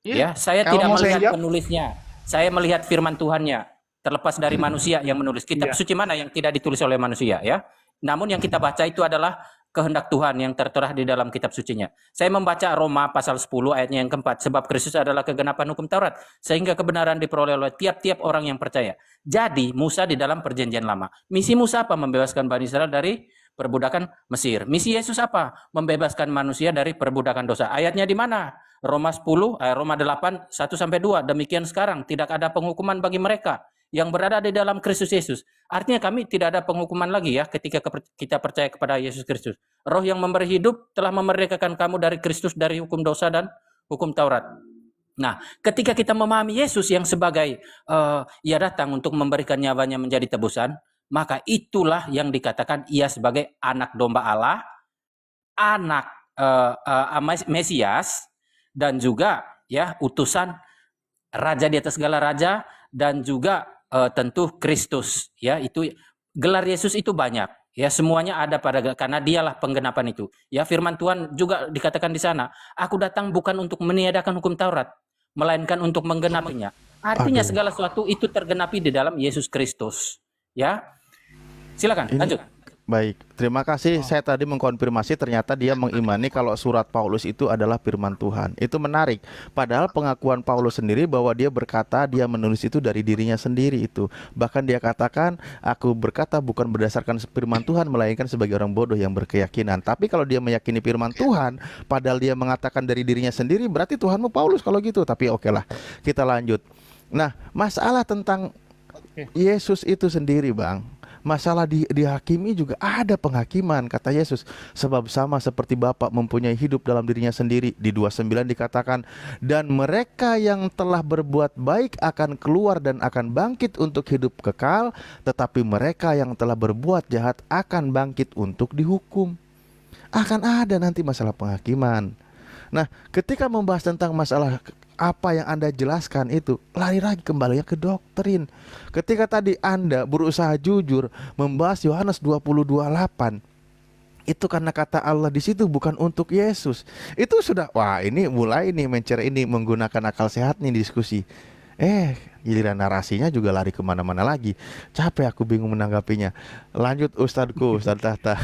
Ya, ya saya tidak melihat saya penulisnya. Saya melihat firman Tuhannya terlepas dari hmm. manusia yang menulis. Kitab ya. suci mana yang tidak ditulis oleh manusia ya? Namun yang kita baca itu adalah kehendak Tuhan yang tertera di dalam kitab sucinya. Saya membaca Roma pasal 10 ayatnya yang keempat. Sebab Kristus adalah kegenapan hukum Taurat. Sehingga kebenaran diperoleh oleh tiap-tiap orang yang percaya. Jadi Musa di dalam perjanjian lama. Misi Musa apa? Membebaskan Bani Israel dari perbudakan Mesir. Misi Yesus apa? Membebaskan manusia dari perbudakan dosa. Ayatnya di mana? Roma 10, eh, Roma 8, 1 2. Demikian sekarang tidak ada penghukuman bagi mereka yang berada di dalam Kristus Yesus. Artinya kami tidak ada penghukuman lagi ya ketika kita percaya kepada Yesus Kristus. Roh yang memberi hidup telah memerdekakan kamu dari Kristus dari hukum dosa dan hukum Taurat. Nah, ketika kita memahami Yesus yang sebagai uh, ia datang untuk memberikan nyawanya menjadi tebusan, maka itulah yang dikatakan ia sebagai anak domba Allah, anak uh, uh, Mesias dan juga ya utusan raja di atas segala raja dan juga uh, eh, tentu Kristus ya itu gelar Yesus itu banyak ya semuanya ada pada karena dialah penggenapan itu ya firman Tuhan juga dikatakan di sana aku datang bukan untuk meniadakan hukum Taurat melainkan untuk menggenapinya artinya Aduh. segala sesuatu itu tergenapi di dalam Yesus Kristus ya silakan Ini... lanjut Baik, terima kasih. Oh. Saya tadi mengkonfirmasi ternyata dia mengimani kalau surat Paulus itu adalah firman Tuhan. Itu menarik. Padahal pengakuan Paulus sendiri bahwa dia berkata dia menulis itu dari dirinya sendiri itu. Bahkan dia katakan aku berkata bukan berdasarkan firman Tuhan melainkan sebagai orang bodoh yang berkeyakinan. Tapi kalau dia meyakini firman iya. Tuhan padahal dia mengatakan dari dirinya sendiri berarti Tuhanmu Paulus kalau gitu. Tapi oke lah. Kita lanjut. Nah, masalah tentang Yesus itu sendiri, Bang masalah di, dihakimi juga ada penghakiman kata Yesus sebab sama seperti Bapa mempunyai hidup dalam dirinya sendiri di 29 dikatakan dan mereka yang telah berbuat baik akan keluar dan akan bangkit untuk hidup kekal tetapi mereka yang telah berbuat jahat akan bangkit untuk dihukum akan ada nanti masalah penghakiman Nah, ketika membahas tentang masalah apa yang Anda jelaskan itu lari lagi kembali ke doktrin. Ketika tadi Anda berusaha jujur membahas Yohanes 22:8 itu karena kata Allah di situ bukan untuk Yesus. Itu sudah wah ini mulai nih mencer ini menggunakan akal sehat nih diskusi. Eh, giliran narasinya juga lari kemana-mana lagi. Capek aku bingung menanggapinya. Lanjut Ustadku, Ustad Tahta.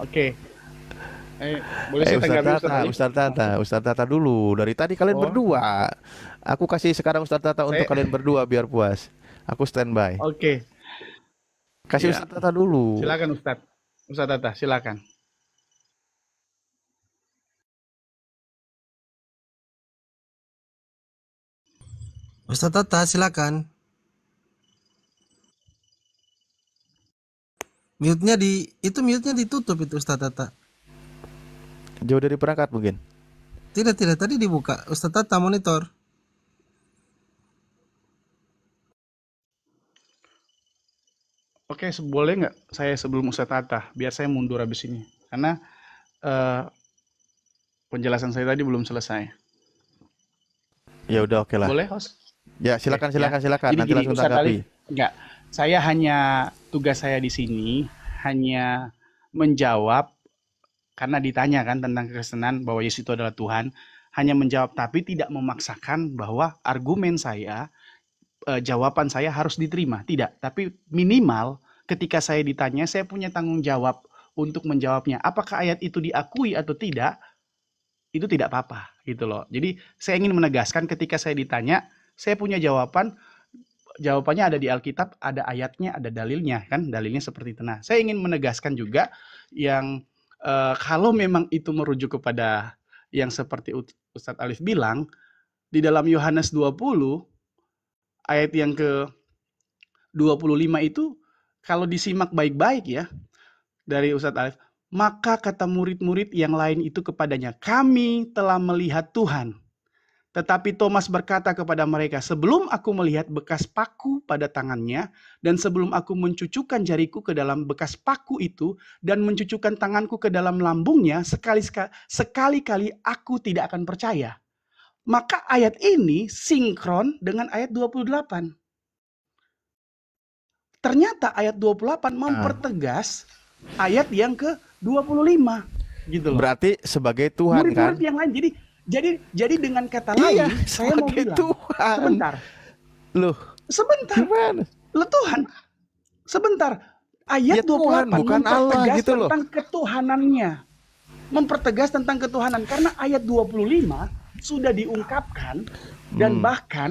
Oke, okay. Eh, boleh eh, Ustaz Tata, Ustaz Tata, Ustaz Tata dulu. Dari tadi kalian oh. berdua. Aku kasih sekarang Ustaz Tata untuk Saya... kalian berdua biar puas. Aku standby. Oke. Okay. Kasih ya. Ustaz Tata dulu. Silakan Ustaz. Ustaz Tata, silakan. Ustaz Tata, silakan. Mute-nya di itu mute-nya ditutup itu Ustaz Tata jauh dari perangkat mungkin tidak tidak tadi dibuka Ustaz Tata monitor Oke, boleh nggak saya sebelum Ustaz Tata? Biar saya mundur habis ini. Karena uh, penjelasan saya tadi belum selesai. Ya udah oke okay lah. Boleh, host? Ya, silakan silakan ya. silakan. Nanti gini, langsung tanggapi. Enggak. Saya hanya tugas saya di sini hanya menjawab karena ditanya kan tentang kekristenan bahwa Yesus itu adalah Tuhan, hanya menjawab tapi tidak memaksakan bahwa argumen saya, e, jawaban saya harus diterima. Tidak, tapi minimal ketika saya ditanya saya punya tanggung jawab untuk menjawabnya. Apakah ayat itu diakui atau tidak? Itu tidak apa-apa gitu loh. Jadi saya ingin menegaskan ketika saya ditanya, saya punya jawaban jawabannya ada di Alkitab, ada ayatnya, ada dalilnya kan. Dalilnya seperti itu. Nah, saya ingin menegaskan juga yang uh, kalau memang itu merujuk kepada yang seperti Ustadz Alif bilang di dalam Yohanes 20 ayat yang ke 25 itu kalau disimak baik-baik ya dari Ustadz Alif, maka kata murid-murid yang lain itu kepadanya, kami telah melihat Tuhan. Tetapi Thomas berkata kepada mereka, "Sebelum aku melihat bekas paku pada tangannya, dan sebelum aku mencucukkan jariku ke dalam bekas paku itu, dan mencucukkan tanganku ke dalam lambungnya, sekali-kali aku tidak akan percaya." Maka ayat ini sinkron dengan ayat 28. Ternyata ayat 28 ah. mempertegas ayat yang ke-25 gitu loh. Berarti sebagai Tuhan Murid-murid kan. yang lain jadi jadi jadi dengan kata iya, lain, iya, saya mau bilang Tuhan. sebentar. Loh, sebentar. Gimana? Lo Tuhan. Sebentar. Ayat ya, 28 Tuhan, bukan Allah gitu loh. tentang ketuhanannya. Mempertegas tentang ketuhanan karena ayat 25 sudah diungkapkan dan hmm. bahkan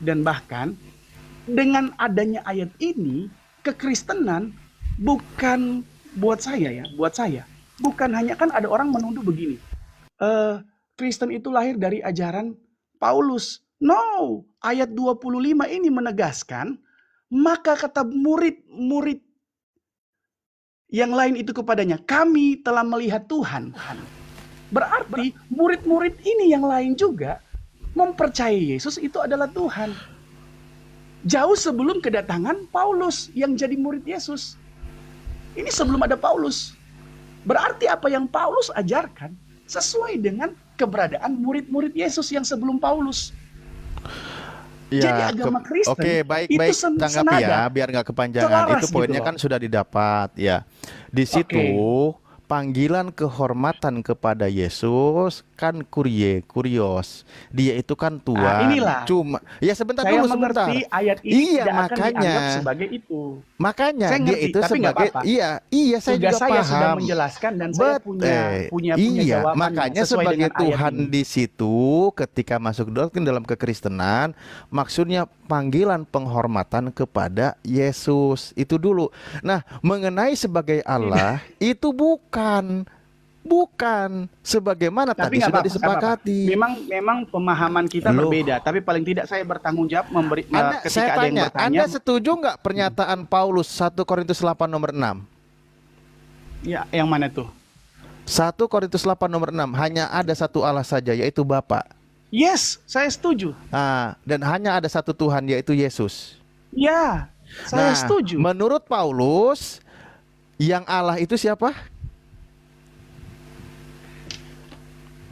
dan bahkan dengan adanya ayat ini kekristenan bukan buat saya ya, buat saya. Bukan hanya kan ada orang menuduh begini. Eh uh, Kristen itu lahir dari ajaran Paulus. No, ayat 25 ini menegaskan, maka kata murid-murid yang lain itu kepadanya, kami telah melihat Tuhan. Berarti murid-murid ini yang lain juga mempercayai Yesus itu adalah Tuhan. Jauh sebelum kedatangan Paulus yang jadi murid Yesus. Ini sebelum ada Paulus. Berarti apa yang Paulus ajarkan sesuai dengan keberadaan murid-murid Yesus yang sebelum Paulus. Ya, Jadi agama ke, Kristen Oke, baik itu baik sen tanggapi ya biar nggak kepanjangan. Itu gitu poinnya gitu kan sudah didapat ya. Di situ okay. panggilan kehormatan kepada Yesus kan kurie, kurios. Dia itu kan ah, tua. Nah, Cuma ya sebentar saya dulu sebentar. ayat ini iya, tidak makanya, sebagai itu. Makanya saya ngerti, dia itu tapi sebagai apa -apa. iya, iya saya Tugas juga saya paham. sudah menjelaskan dan But, saya punya eh, punya punya iya, makanya sebagai Tuhan di situ ketika masuk dalam kekristenan maksudnya panggilan penghormatan kepada Yesus itu dulu. Nah, mengenai sebagai Allah itu bukan Bukan, sebagaimana tapi tadi sudah apa, disepakati. Apa, apa. Memang memang pemahaman kita Loh. berbeda, tapi paling tidak saya bertanggung jawab memberi eh, anda, ketika saya tanya, ada yang bertanya. Anda setuju nggak pernyataan hmm. Paulus 1 Korintus 8 nomor 6? Ya, yang mana tuh? 1 Korintus 8 nomor 6, hanya ada satu Allah saja yaitu Bapa. Yes, saya setuju. Nah, dan hanya ada satu Tuhan yaitu Yesus. Ya, saya nah, setuju. Menurut Paulus, yang Allah itu siapa?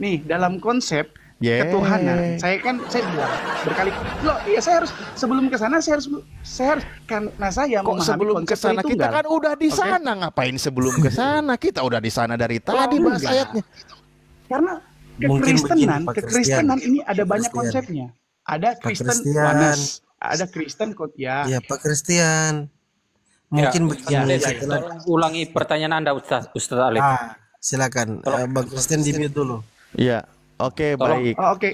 nih dalam konsep yeah. ketuhanan. Saya kan saya bilang berkali loh iya saya harus sebelum ke sana saya harus saya harus karena saya Kok sebelum ke sana kita kan udah di sana okay. ngapain sebelum ke sana? Kita udah di sana dari tadi oh, bahas ayatnya. Karena kekristenan, kekristenan ini ada banyak konsepnya. Ada Kristen panas, ada Kristen kok ya. Iya, ya Pak Kristen Mungkin ya, begini ya, ya, Ulangi pertanyaan Anda Ustaz Ustaz Alif. Ah, silakan. Eh, Bang Kristen di dulu. Ya, Oke, okay, baik. Oh, Oke. Okay.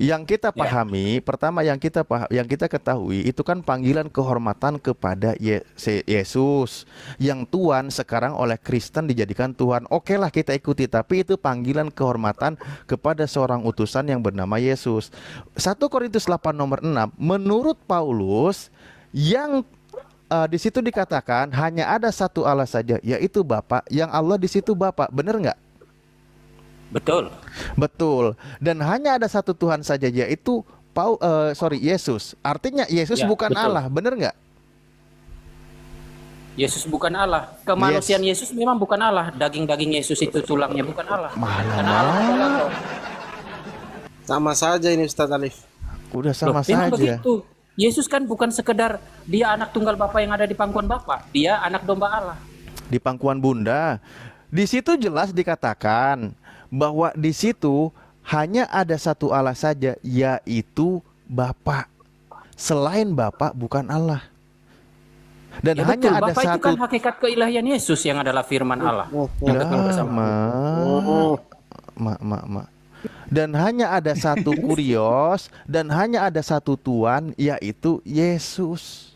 Yang kita ya. pahami, ya. pertama yang kita paham, yang kita ketahui itu kan panggilan kehormatan kepada Ye Yesus yang Tuhan sekarang oleh Kristen dijadikan Tuhan. Oke okay lah kita ikuti, tapi itu panggilan kehormatan kepada seorang utusan yang bernama Yesus. 1 Korintus 8 nomor 6 menurut Paulus yang uh, di situ dikatakan hanya ada satu Allah saja yaitu Bapa yang Allah di situ Bapa. Benar nggak? Betul. Betul. Dan hanya ada satu Tuhan saja yaitu Paul uh, eh, sorry Yesus. Artinya Yesus ya, bukan betul. Allah, benar nggak? Yesus bukan Allah. Kemanusiaan yes. Yesus memang bukan Allah. Daging-daging Yesus itu tulangnya bukan Allah. Malah. Sama saja ini Ustaz Alif. Udah sama Loh, saja. Begitu. Yesus kan bukan sekedar dia anak tunggal Bapak yang ada di pangkuan Bapak. dia anak domba Allah. Di pangkuan Bunda. Di situ jelas dikatakan bahwa di situ hanya ada satu Allah saja yaitu Bapa. Selain Bapa bukan Allah. Dan ya hanya betul, ada Bapak satu itu kan hakikat keilahian Yesus yang adalah firman Allah. Oh, oh, yang Ya, ah, bersama. Oh. Ma, ma, ma. Dan hanya ada satu kurios dan hanya ada satu Tuhan yaitu Yesus.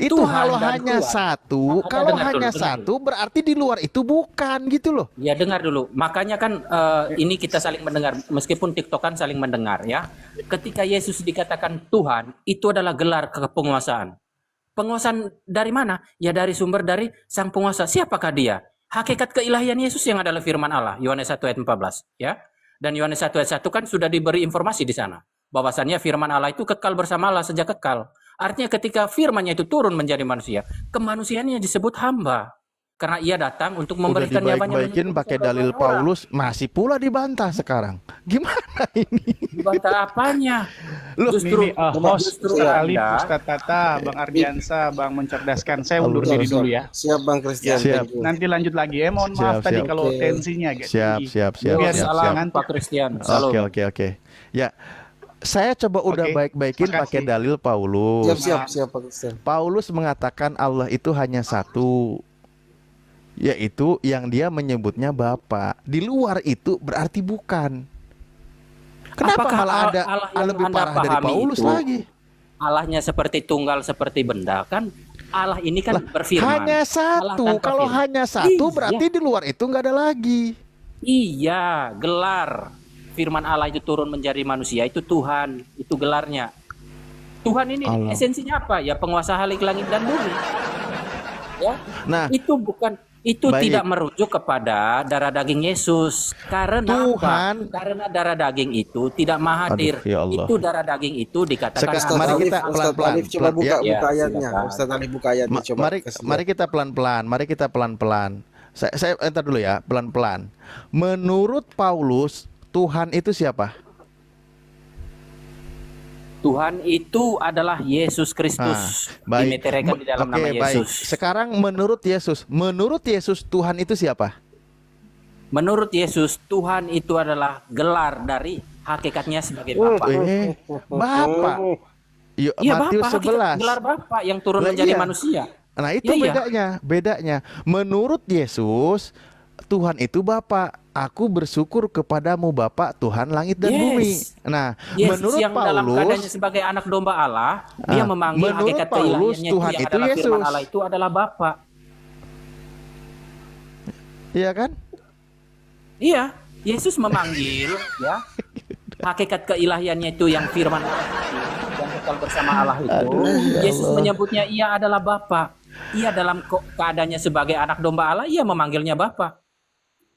Itu Tuhan kalau hanya Tuhan. satu, Makanya kalau hanya dulu, satu dulu. berarti di luar itu bukan gitu loh. Ya dengar dulu. Makanya kan uh, ini kita saling mendengar meskipun TikTok kan saling mendengar ya. Ketika Yesus dikatakan Tuhan, itu adalah gelar kepenguasaan. Penguasaan dari mana? Ya dari sumber dari Sang Penguasa. Siapakah dia? Hakikat keilahian Yesus yang adalah firman Allah, Yohanes 1 ayat 14, ya. Dan Yohanes 1 ayat 1 kan sudah diberi informasi di sana bahwasannya firman Allah itu kekal bersama Allah sejak kekal. Artinya ketika firmannya itu turun menjadi manusia, kemanusiaannya disebut hamba. Karena ia datang untuk memberikan nyawanya. dibaik baikin pakai dalil Paulus masih pula dibantah sekarang. Gimana ini? Dibantah apanya? Loh, justru ini, uh, host justru sekali Ustaz Tata, Bang Ardiansa, Bang mencerdaskan saya undur diri dulu ya. Siap Bang Kristian. Ya, nanti lanjut lagi ya. Mohon siap, maaf siap, tadi kalau okay. tensinya siap, siap, siap, Biar siap, Pak Kristian. Oke, oke, oke. ya saya coba udah okay. baik-baikin pakai dalil Paulus. Siap, siap, siap, Paulus mengatakan Allah itu hanya satu yaitu yang dia menyebutnya Bapa. Di luar itu berarti bukan. Kenapa Apakah malah ada Allah yang lebih parah dari Paulus itu, lagi? Allahnya seperti tunggal seperti benda kan? Allah ini kan lah, berfirman. Hanya satu. Kan Kalau hanya satu iya. berarti iya. di luar itu nggak ada lagi. Iya, gelar firman Allah itu turun menjadi manusia itu Tuhan, itu gelarnya. Tuhan ini Allah. esensinya apa? Ya penguasa halik langit dan bumi. Ya. Nah, itu bukan itu baik. tidak merujuk kepada darah daging Yesus karena Tuhan apa? karena darah daging itu tidak mahadir Aduh, ya Allah. itu darah daging itu dikatakan Ustaz mari kita pelan-pelan coba buka ya, buka ayatnya Ustaz Alif buka ayatnya coba mari, mari kita pelan-pelan mari kita pelan-pelan saya, saya entar dulu ya pelan-pelan menurut Paulus Tuhan itu siapa? Tuhan itu adalah Yesus Kristus nah, baik. di dalam okay, nama Yesus. Sekarang menurut Yesus, menurut Yesus Tuhan itu siapa? Menurut Yesus Tuhan itu adalah gelar dari hakikatnya sebagai oh, Bapa. Eh, Bapa. Iya Matius Bapak, Gelar Bapa yang turun nah, menjadi iya. manusia. Nah, itu ya, bedanya, iya. bedanya. Menurut Yesus Tuhan itu Bapak Aku bersyukur kepadamu Bapa, Tuhan langit dan yes. bumi. Nah, yes, menurut yang Paulus dalam keadaannya sebagai anak domba Allah, dia ah, memanggil menurut Paulus Tuhan itu, itu Yesus. Allah itu adalah Bapa. Iya kan? Iya, Yesus memanggil ya. Hakikat keilahiannya itu yang firman yang kekal bersama Allah itu. Aduh, ya Allah. Yesus menyebutnya ia adalah Bapa. Ia dalam keadaannya sebagai anak domba Allah, ia memanggilnya Bapak.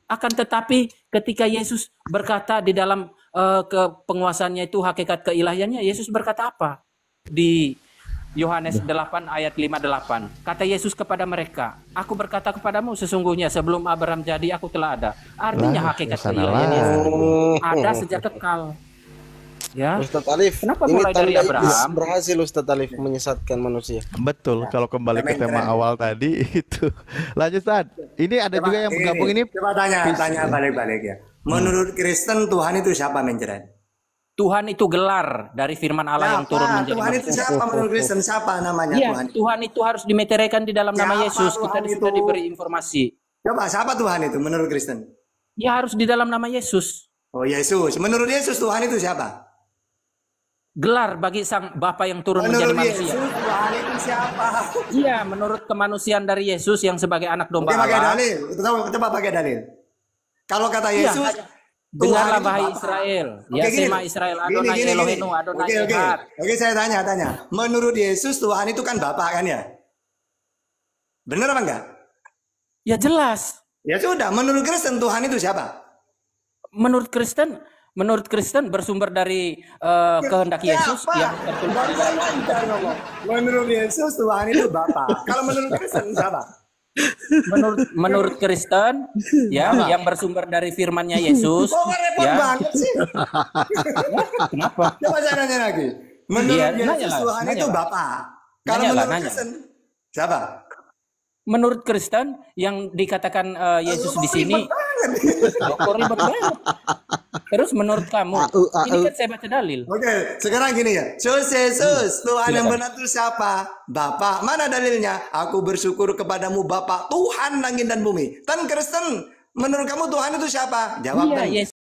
Akan tetapi ketika Yesus berkata di dalam uh, eh, kepenguasannya itu hakikat keilahiannya, Yesus berkata apa? Di Yohanes 8 ayat 58. Kata Yesus kepada mereka, Aku berkata kepadamu sesungguhnya sebelum Abraham jadi aku telah ada. Artinya hakikat keilahian Yesus ada sejak kekal. Ya. Ustaz Alif, kenapa ini mulai dari Abraham berhasil Ustaz Alif menyesatkan manusia. Betul, ya. kalau kembali keren, ke tema keren. awal tadi itu. Lanjut Ustaz. Ini ada coba, juga yang bergabung ini. Coba tanya, Pis tanya ya. balik-balik ya. Menurut Kristen Tuhan itu siapa menjerat? Tuhan itu gelar dari firman Allah siapa? yang turun menjadi Tuhan itu siapa menurut Kristen? Siapa namanya ya, Tuhan? Tuhan itu harus dimeteraikan di dalam siapa nama Yesus. Tuhan Kita itu? sudah diberi informasi. Coba siapa Tuhan itu menurut Kristen? Ya harus di dalam nama Yesus. Oh Yesus. Menurut Yesus Tuhan itu siapa? gelar bagi sang Bapa yang turun menurut menjadi manusia. Yesus, siapa? Iya, menurut kemanusiaan dari Yesus yang sebagai anak domba Oke, pakai dalil. Coba, pakai dalil. Kalau kata iya. Yesus, ya, dengarlah bahai Israel. Oke, ya gini, Israel, Adonai gini, gini, Eloheinu, Adonai Oke, oke. oke, saya tanya, tanya. Menurut Yesus, Tuhan itu kan Bapak kan ya? Benar apa enggak? Ya jelas. Ya sudah, menurut Kristen Tuhan itu siapa? Menurut Kristen, menurut Kristen bersumber dari uh, kehendak ya, Yesus ya. yang tertulis. Menurut Yesus Tuhan itu Bapa. Kalau menurut Kristen siapa? Menurut menurut Kristen ya Bapa. yang bersumber dari firmannya Yesus. Kok ya. banget sih? Kenapa? Coba saya nanya lagi. Menurut ya, Yesus nanya Tuhan nanya itu Bapa. Kalau menurut nanya. Kristen siapa? Menurut Kristen yang dikatakan uh, Yesus Lalu, di sini banget. Kok Terus menurut kamu, ini kan saya baca dalil. Oke, sekarang gini ya. Sus, Yesus, hmm, Tuhan yang benar itu siapa? Bapak. Mana dalilnya? Aku bersyukur kepadamu Bapak, Tuhan langit dan bumi. Tan Kristen, menurut kamu Tuhan itu siapa? Jawab iya, yes. Iya.